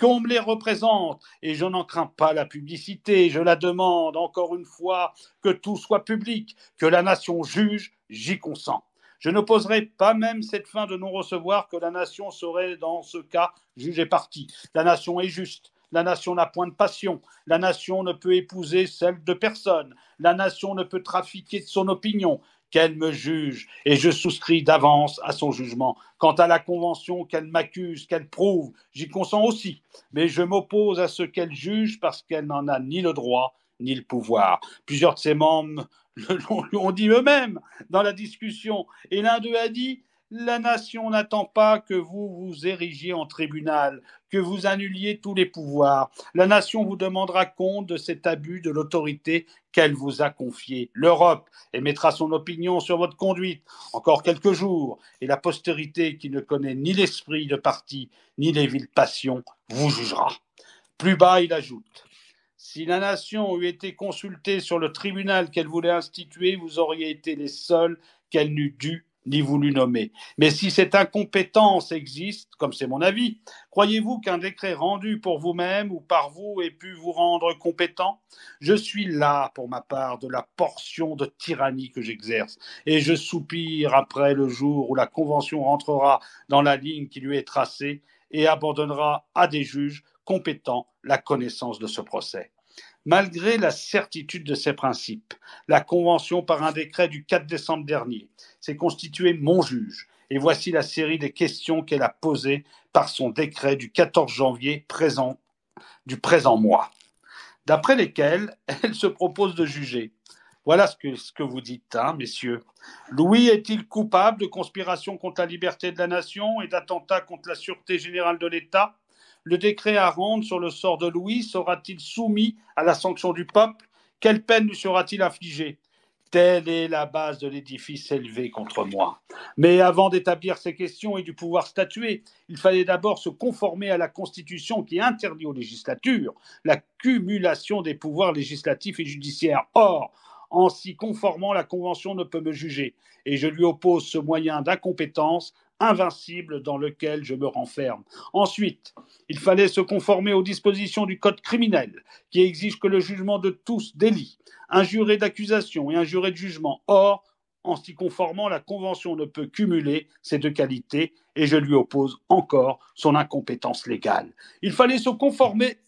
[SPEAKER 2] qu'on me les représente, et je n'en crains pas la publicité, je la demande encore une fois, que tout soit public, que la nation juge, j'y consens. Je n'opposerai pas même cette fin de non-recevoir que la nation serait dans ce cas jugée partie. La nation est juste. La nation n'a point de passion. La nation ne peut épouser celle de personne. La nation ne peut trafiquer de son opinion. Qu'elle me juge et je souscris d'avance à son jugement. Quant à la convention qu'elle m'accuse, qu'elle prouve, j'y consens aussi. Mais je m'oppose à ce qu'elle juge parce qu'elle n'en a ni le droit ni le pouvoir. Plusieurs de ses membres l'ont dit eux-mêmes dans la discussion, et l'un d'eux a dit la nation n'attend pas que vous vous érigiez en tribunal, que vous annuliez tous les pouvoirs. La nation vous demandera compte de cet abus de l'autorité qu'elle vous a confiée. L'Europe émettra son opinion sur votre conduite encore quelques jours, et la postérité qui ne connaît ni l'esprit de parti, ni les villes passions, vous jugera. Plus bas, il ajoute si la nation eût été consultée sur le tribunal qu'elle voulait instituer, vous auriez été les seuls qu'elle n'eût dû ni voulu nommer. Mais si cette incompétence existe, comme c'est mon avis, croyez-vous qu'un décret rendu pour vous-même ou par vous ait pu vous rendre compétent Je suis là, pour ma part, de la portion de tyrannie que j'exerce, et je soupire après le jour où la Convention rentrera dans la ligne qui lui est tracée et abandonnera à des juges compétents la connaissance de ce procès malgré la certitude de ses principes. La Convention, par un décret du 4 décembre dernier, s'est constituée mon juge, et voici la série des questions qu'elle a posées par son décret du 14 janvier présent, du présent mois, d'après lesquelles elle se propose de juger. Voilà ce que, ce que vous dites, hein, messieurs. Louis est-il coupable de conspiration contre la liberté de la nation et d'attentat contre la sûreté générale de l'État le décret à rendre sur le sort de Louis sera-t-il soumis à la sanction du peuple Quelle peine lui sera-t-il infligée Telle est la base de l'édifice élevé contre moi. Mais avant d'établir ces questions et du pouvoir statuer, il fallait d'abord se conformer à la Constitution qui interdit aux législatures la cumulation des pouvoirs législatifs et judiciaires. Or, en s'y conformant, la Convention ne peut me juger, et je lui oppose ce moyen d'incompétence invincible dans lequel je me renferme. Ensuite, il fallait se conformer aux dispositions du Code criminel qui exige que le jugement de tous délits, juré d'accusation et un juré de jugement. Or, en s'y conformant, la Convention ne peut cumuler ces deux qualités et je lui oppose encore son incompétence légale. Il fallait se conformer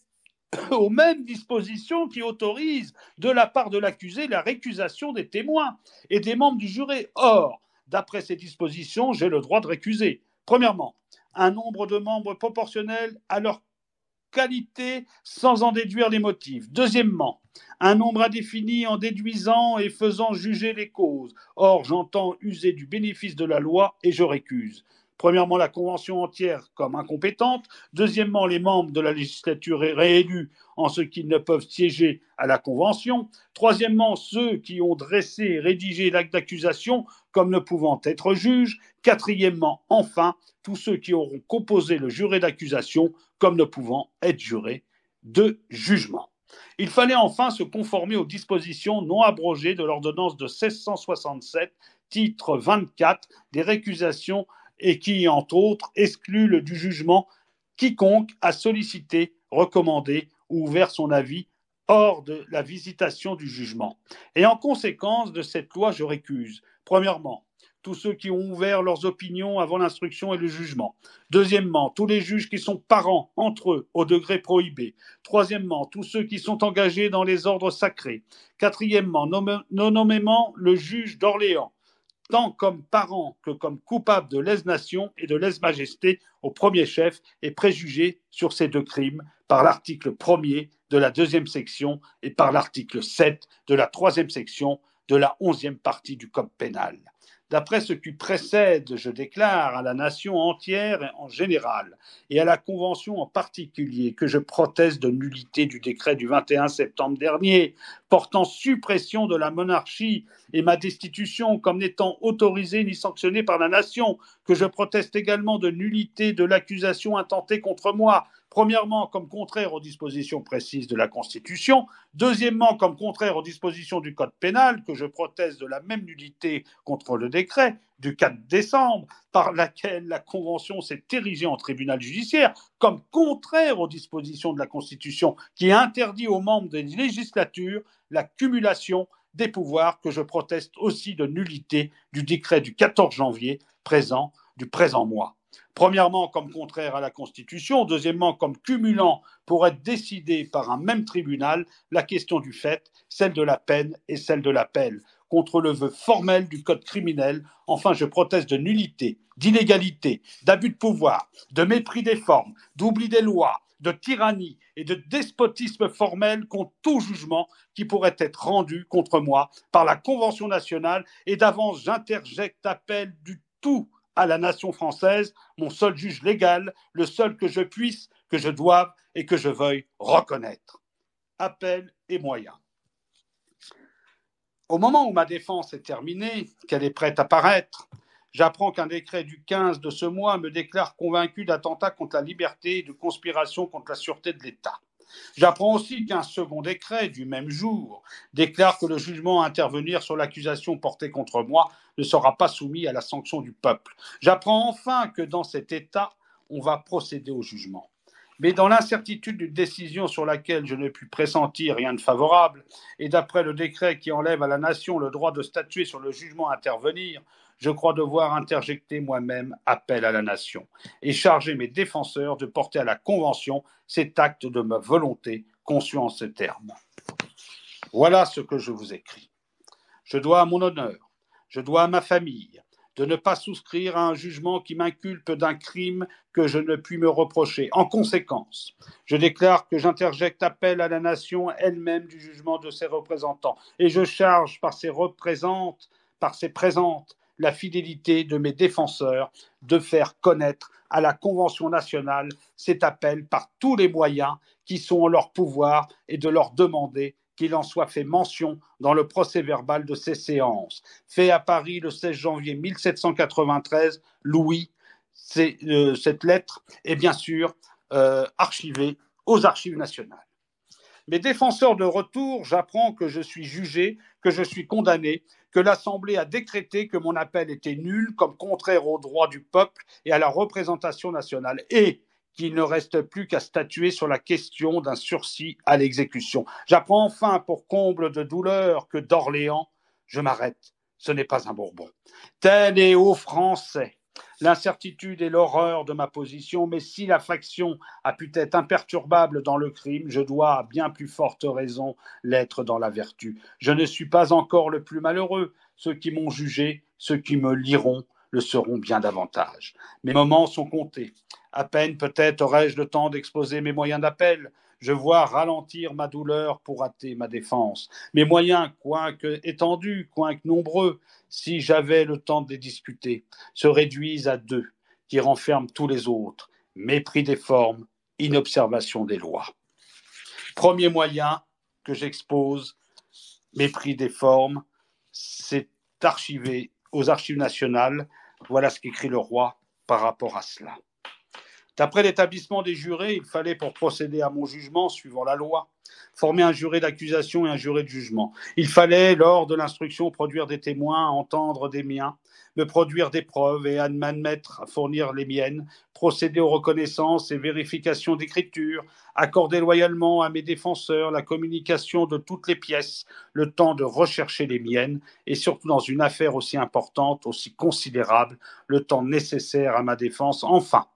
[SPEAKER 2] aux mêmes dispositions qui autorisent de la part de l'accusé la récusation des témoins et des membres du juré. Or, D'après ces dispositions, j'ai le droit de récuser. Premièrement, un nombre de membres proportionnel à leur qualité sans en déduire les motifs. Deuxièmement, un nombre indéfini en déduisant et faisant juger les causes. Or, j'entends user du bénéfice de la loi et je récuse. Premièrement, la Convention entière comme incompétente. Deuxièmement, les membres de la législature réélus en ce qu'ils ne peuvent siéger à la Convention. Troisièmement, ceux qui ont dressé et rédigé l'acte d'accusation comme ne pouvant être juge. quatrièmement, enfin, tous ceux qui auront composé le juré d'accusation, comme ne pouvant être juré de jugement. Il fallait enfin se conformer aux dispositions non abrogées de l'ordonnance de 1667, titre 24, des récusations et qui, entre autres, exclut le du jugement quiconque a sollicité, recommandé ou ouvert son avis hors de la visitation du jugement. Et en conséquence de cette loi, je récuse, premièrement, tous ceux qui ont ouvert leurs opinions avant l'instruction et le jugement. Deuxièmement, tous les juges qui sont parents entre eux au degré prohibé. Troisièmement, tous ceux qui sont engagés dans les ordres sacrés. Quatrièmement, nommément le juge d'Orléans tant comme parent que comme coupable de lèse-nation et de lèse-majesté au premier chef est préjugé sur ces deux crimes par l'article 1er de la deuxième section et par l'article 7 de la troisième section de la onzième partie du Code pénal d'après ce qui précède, je déclare à la nation entière en général et à la Convention en particulier que je proteste de nullité du décret du 21 septembre dernier portant suppression de la monarchie et ma destitution comme n'étant autorisée ni sanctionnée par la nation, que je proteste également de nullité de l'accusation intentée contre moi Premièrement, comme contraire aux dispositions précises de la Constitution. Deuxièmement, comme contraire aux dispositions du Code pénal, que je proteste de la même nullité contre le décret du 4 décembre, par laquelle la Convention s'est érigée en tribunal judiciaire, comme contraire aux dispositions de la Constitution, qui interdit aux membres des législatures la cumulation des pouvoirs, que je proteste aussi de nullité du décret du 14 janvier présent du présent mois. Premièrement, comme contraire à la Constitution. Deuxièmement, comme cumulant pour être décidé par un même tribunal la question du fait, celle de la peine et celle de l'appel, contre le vœu formel du Code criminel. Enfin, je proteste de nullité, d'inégalité, d'abus de pouvoir, de mépris des formes, d'oubli des lois, de tyrannie et de despotisme formel contre tout jugement qui pourrait être rendu contre moi par la Convention nationale et d'avance j'interjecte appel du tout à la nation française, mon seul juge légal, le seul que je puisse, que je doive et que je veuille reconnaître. Appel et moyens. Au moment où ma défense est terminée, qu'elle est prête à paraître, j'apprends qu'un décret du 15 de ce mois me déclare convaincu d'attentat contre la liberté et de conspiration contre la sûreté de l'État. J'apprends aussi qu'un second décret du même jour déclare que le jugement à intervenir sur l'accusation portée contre moi ne sera pas soumis à la sanction du peuple. J'apprends enfin que dans cet état, on va procéder au jugement. Mais dans l'incertitude d'une décision sur laquelle je ne puis pressentir rien de favorable, et d'après le décret qui enlève à la nation le droit de statuer sur le jugement à intervenir, je crois devoir interjecter moi-même appel à la nation et charger mes défenseurs de porter à la Convention cet acte de ma volonté conçu en ces termes. Voilà ce que je vous écris. Je dois à mon honneur, je dois à ma famille, de ne pas souscrire à un jugement qui m'inculpe d'un crime que je ne puis me reprocher. En conséquence, je déclare que j'interjecte appel à la nation elle-même du jugement de ses représentants, et je charge par ses représentants, par ses présentes, la fidélité de mes défenseurs de faire connaître à la Convention nationale cet appel par tous les moyens qui sont en leur pouvoir et de leur demander qu'il en soit fait mention dans le procès verbal de ces séances. Fait à Paris le 16 janvier 1793, Louis, euh, cette lettre est bien sûr euh, archivée aux archives nationales. Mes défenseurs de retour, j'apprends que je suis jugé, que je suis condamné que l'Assemblée a décrété que mon appel était nul comme contraire aux droits du peuple et à la représentation nationale. Et qu'il ne reste plus qu'à statuer sur la question d'un sursis à l'exécution. J'apprends enfin, pour comble de douleur, que d'Orléans, je m'arrête. Ce n'est pas un Bourbon. Tel est Français l'incertitude et l'horreur de ma position, mais si la faction a pu être imperturbable dans le crime, je dois à bien plus forte raison l'être dans la vertu. Je ne suis pas encore le plus malheureux, ceux qui m'ont jugé, ceux qui me liront, le seront bien davantage. Mes moments sont comptés. À peine peut-être aurai-je le temps d'exposer mes moyens d'appel, je vois ralentir ma douleur pour hâter ma défense. Mes moyens, quoique étendus, quoique nombreux, si j'avais le temps de les discuter, se réduisent à deux, qui renferment tous les autres, mépris des formes, inobservation des lois. Premier moyen que j'expose, mépris des formes, c'est archiver aux archives nationales. Voilà ce qu'écrit le roi par rapport à cela. D'après l'établissement des jurés, il fallait, pour procéder à mon jugement, suivant la loi, former un juré d'accusation et un juré de jugement. Il fallait, lors de l'instruction, produire des témoins, entendre des miens, me produire des preuves et à m'admettre à fournir les miennes, procéder aux reconnaissances et vérifications d'écriture, accorder loyalement à mes défenseurs la communication de toutes les pièces, le temps de rechercher les miennes et surtout dans une affaire aussi importante, aussi considérable, le temps nécessaire à ma défense. Enfin,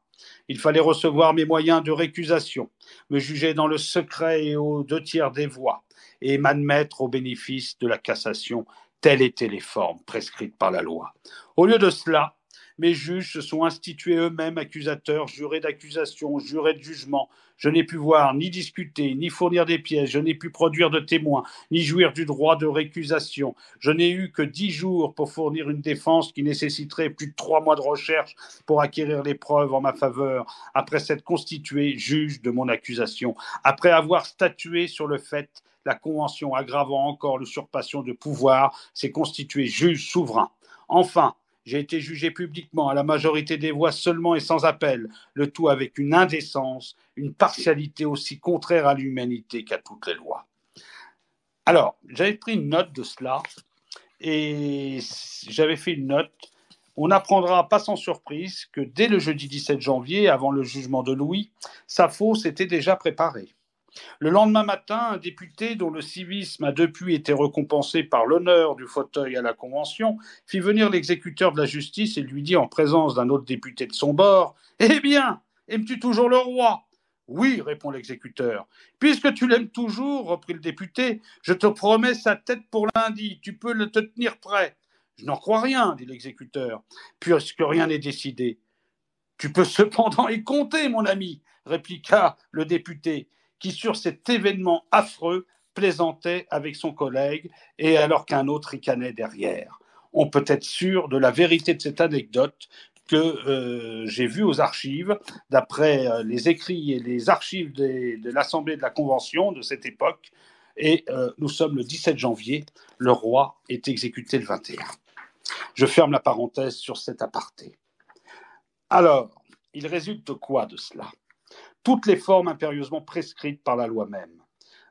[SPEAKER 2] il fallait recevoir mes moyens de récusation, me juger dans le secret et aux deux tiers des voix, et m'admettre au bénéfice de la cassation. Telles étaient les formes prescrites par la loi. Au lieu de cela, mes juges se sont institués eux-mêmes accusateurs, jurés d'accusation, jurés de jugement. Je n'ai pu voir, ni discuter, ni fournir des pièces, je n'ai pu produire de témoins, ni jouir du droit de récusation. Je n'ai eu que dix jours pour fournir une défense qui nécessiterait plus de trois mois de recherche pour acquérir les preuves en ma faveur, après s'être constitué juge de mon accusation, après avoir statué sur le fait la Convention aggravant encore l'usurpation de pouvoir s'est constitué juge souverain. Enfin, j'ai été jugé publiquement à la majorité des voix seulement et sans appel, le tout avec une indécence, une partialité aussi contraire à l'humanité qu'à toutes les lois. Alors, j'avais pris une note de cela et j'avais fait une note. On apprendra, pas sans surprise, que dès le jeudi 17 janvier, avant le jugement de Louis, sa fausse était déjà préparée. Le lendemain matin, un député dont le civisme a depuis été récompensé par l'honneur du fauteuil à la Convention fit venir l'exécuteur de la justice et lui dit en présence d'un autre député de son bord Eh bien, aimes-tu toujours le roi Oui, répond l'exécuteur. Puisque tu l'aimes toujours, reprit le député, je te promets sa tête pour lundi, tu peux le te tenir prêt. Je n'en crois rien, dit l'exécuteur, puisque rien n'est décidé. Tu peux cependant y compter, mon ami, répliqua le député qui, sur cet événement affreux, plaisantait avec son collègue, et alors qu'un autre ricanait derrière. On peut être sûr de la vérité de cette anecdote que euh, j'ai vue aux archives, d'après euh, les écrits et les archives de l'Assemblée de la Convention de cette époque, et euh, nous sommes le 17 janvier, le roi est exécuté le 21. Je ferme la parenthèse sur cet aparté. Alors, il résulte quoi de cela toutes les formes impérieusement prescrites par la loi même.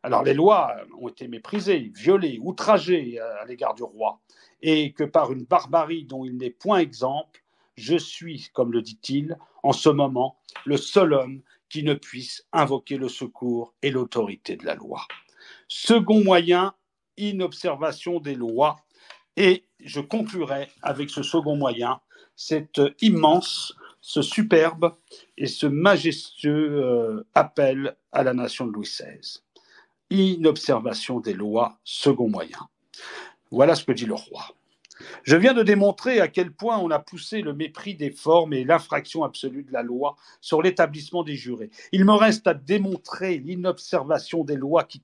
[SPEAKER 2] Alors les lois ont été méprisées, violées, outragées euh, à l'égard du roi, et que par une barbarie dont il n'est point exemple, je suis, comme le dit-il, en ce moment, le seul homme qui ne puisse invoquer le secours et l'autorité de la loi. Second moyen, inobservation des lois. Et je conclurai avec ce second moyen, cette immense ce superbe et ce majestueux euh, appel à la nation de Louis XVI. Inobservation des lois, second moyen. Voilà ce que dit le roi. Je viens de démontrer à quel point on a poussé le mépris des formes et l'infraction absolue de la loi sur l'établissement des jurés. Il me reste à démontrer l'inobservation des lois qui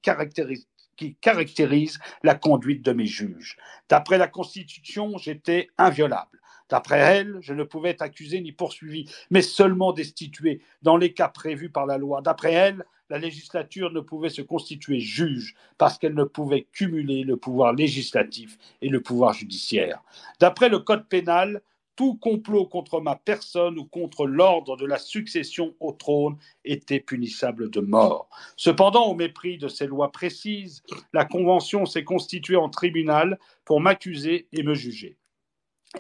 [SPEAKER 2] qui caractérise la conduite de mes juges. D'après la Constitution, j'étais inviolable. D'après elle, je ne pouvais être accusé ni poursuivi, mais seulement destitué dans les cas prévus par la loi. D'après elle, la législature ne pouvait se constituer juge parce qu'elle ne pouvait cumuler le pouvoir législatif et le pouvoir judiciaire. D'après le Code pénal, tout complot contre ma personne ou contre l'ordre de la succession au trône était punissable de mort. Cependant, au mépris de ces lois précises, la Convention s'est constituée en tribunal pour m'accuser et me juger.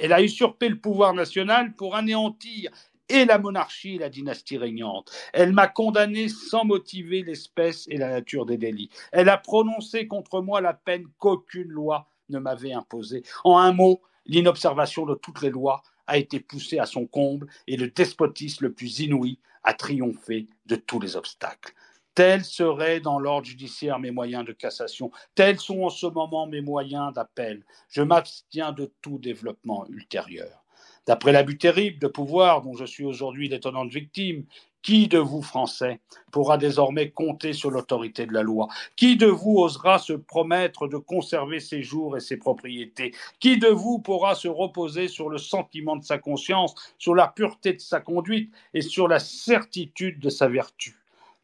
[SPEAKER 2] Elle a usurpé le pouvoir national pour anéantir et la monarchie et la dynastie régnante. Elle m'a condamné sans motiver l'espèce et la nature des délits. Elle a prononcé contre moi la peine qu'aucune loi ne m'avait imposée. En un mot, l'inobservation de toutes les lois a été poussée à son comble et le despotisme le plus inouï a triomphé de tous les obstacles. Tels seraient dans l'ordre judiciaire mes moyens de cassation. Tels sont en ce moment mes moyens d'appel. Je m'abstiens de tout développement ultérieur. D'après l'abus terrible de pouvoir dont je suis aujourd'hui l'étonnante victime, qui de vous, Français, pourra désormais compter sur l'autorité de la loi Qui de vous osera se promettre de conserver ses jours et ses propriétés Qui de vous pourra se reposer sur le sentiment de sa conscience, sur la pureté de sa conduite et sur la certitude de sa vertu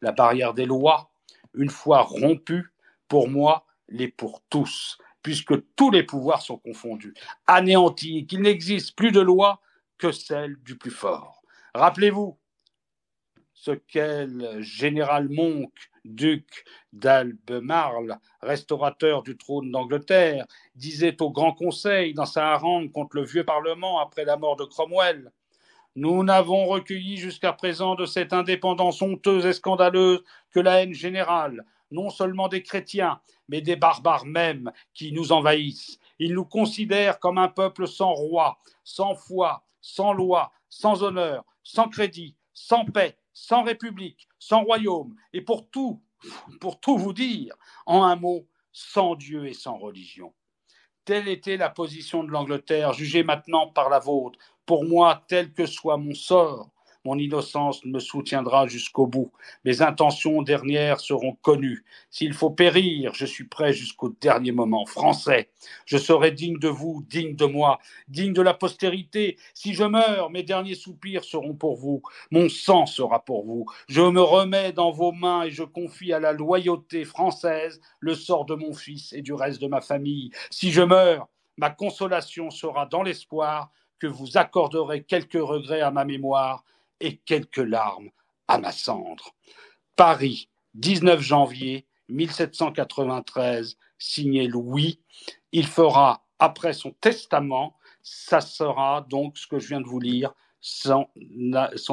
[SPEAKER 2] la barrière des lois, une fois rompue, pour moi, l'est pour tous, puisque tous les pouvoirs sont confondus, anéantis, qu'il n'existe plus de loi que celle du plus fort. Rappelez-vous ce quel général Monk, duc d'Albemarle, restaurateur du trône d'Angleterre, disait au Grand Conseil dans sa harangue contre le vieux Parlement après la mort de Cromwell. Nous n'avons recueilli jusqu'à présent de cette indépendance honteuse et scandaleuse que la haine générale, non seulement des chrétiens, mais des barbares même qui nous envahissent. Ils nous considèrent comme un peuple sans roi, sans foi, sans loi, sans honneur, sans crédit, sans paix, sans république, sans royaume, et pour tout, pour tout vous dire, en un mot, sans Dieu et sans religion. Telle était la position de l'Angleterre, jugée maintenant par la vôtre, pour moi, tel que soit mon sort, mon innocence me soutiendra jusqu'au bout. Mes intentions dernières seront connues. S'il faut périr, je suis prêt jusqu'au dernier moment. Français, je serai digne de vous, digne de moi, digne de la postérité. Si je meurs, mes derniers soupirs seront pour vous. Mon sang sera pour vous. Je me remets dans vos mains et je confie à la loyauté française le sort de mon fils et du reste de ma famille. Si je meurs, ma consolation sera dans l'espoir que vous accorderez quelques regrets à ma mémoire et quelques larmes à ma cendre. Paris, 19 janvier 1793, signé Louis. Il fera, après son testament, ça sera donc ce que je viens de vous lire, son,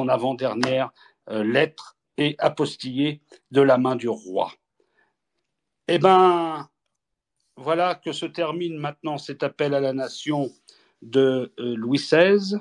[SPEAKER 2] avant-dernière euh, lettre et apostillée de la main du roi. Eh bien, voilà que se termine maintenant cet appel à la nation de euh, Louis XVI.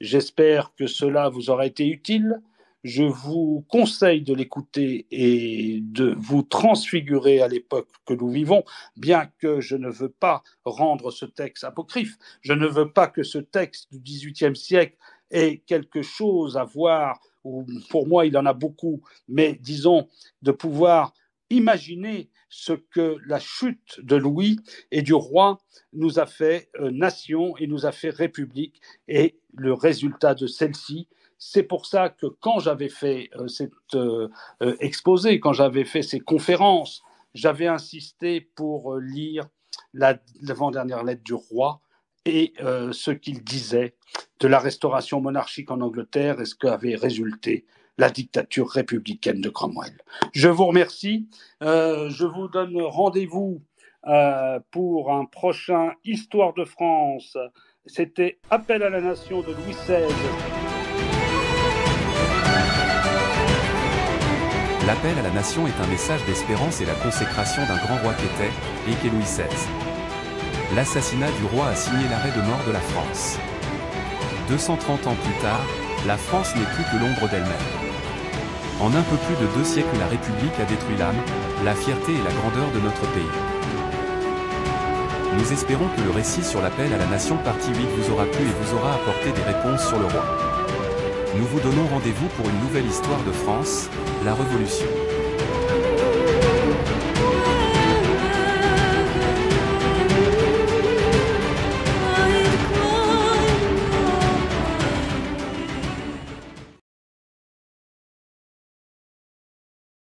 [SPEAKER 2] J'espère que cela vous aura été utile. Je vous conseille de l'écouter et de vous transfigurer à l'époque que nous vivons, bien que je ne veux pas rendre ce texte apocryphe. Je ne veux pas que ce texte du XVIIIe siècle ait quelque chose à voir, ou pour moi il en a beaucoup, mais disons de pouvoir Imaginez ce que la chute de Louis et du roi nous a fait euh, nation et nous a fait république et le résultat de celle-ci. C'est pour ça que quand j'avais fait euh, cet euh, exposé, quand j'avais fait ces conférences, j'avais insisté pour lire l'avant-dernière lettre du roi et ce qu'il disait de la restauration monarchique en Angleterre et ce qu'avait résulté la dictature républicaine de Cromwell. Je vous remercie. Euh, je vous donne rendez-vous euh, pour un prochain Histoire de France. C'était Appel à la Nation de Louis XVI.
[SPEAKER 1] L'appel à la nation est un message d'espérance et la consécration d'un grand roi qui était et est Louis XVI. L'assassinat du roi a signé l'arrêt de mort de la France. 230 ans plus tard, la France n'est plus que l'ombre d'elle-même. En un peu plus de deux siècles la République a détruit l'âme, la fierté et la grandeur de notre pays. Nous espérons que le récit sur l'appel à la nation partie 8 vous aura plu et vous aura apporté des réponses sur le roi. Nous vous donnons rendez-vous pour une nouvelle histoire de France, la Révolution.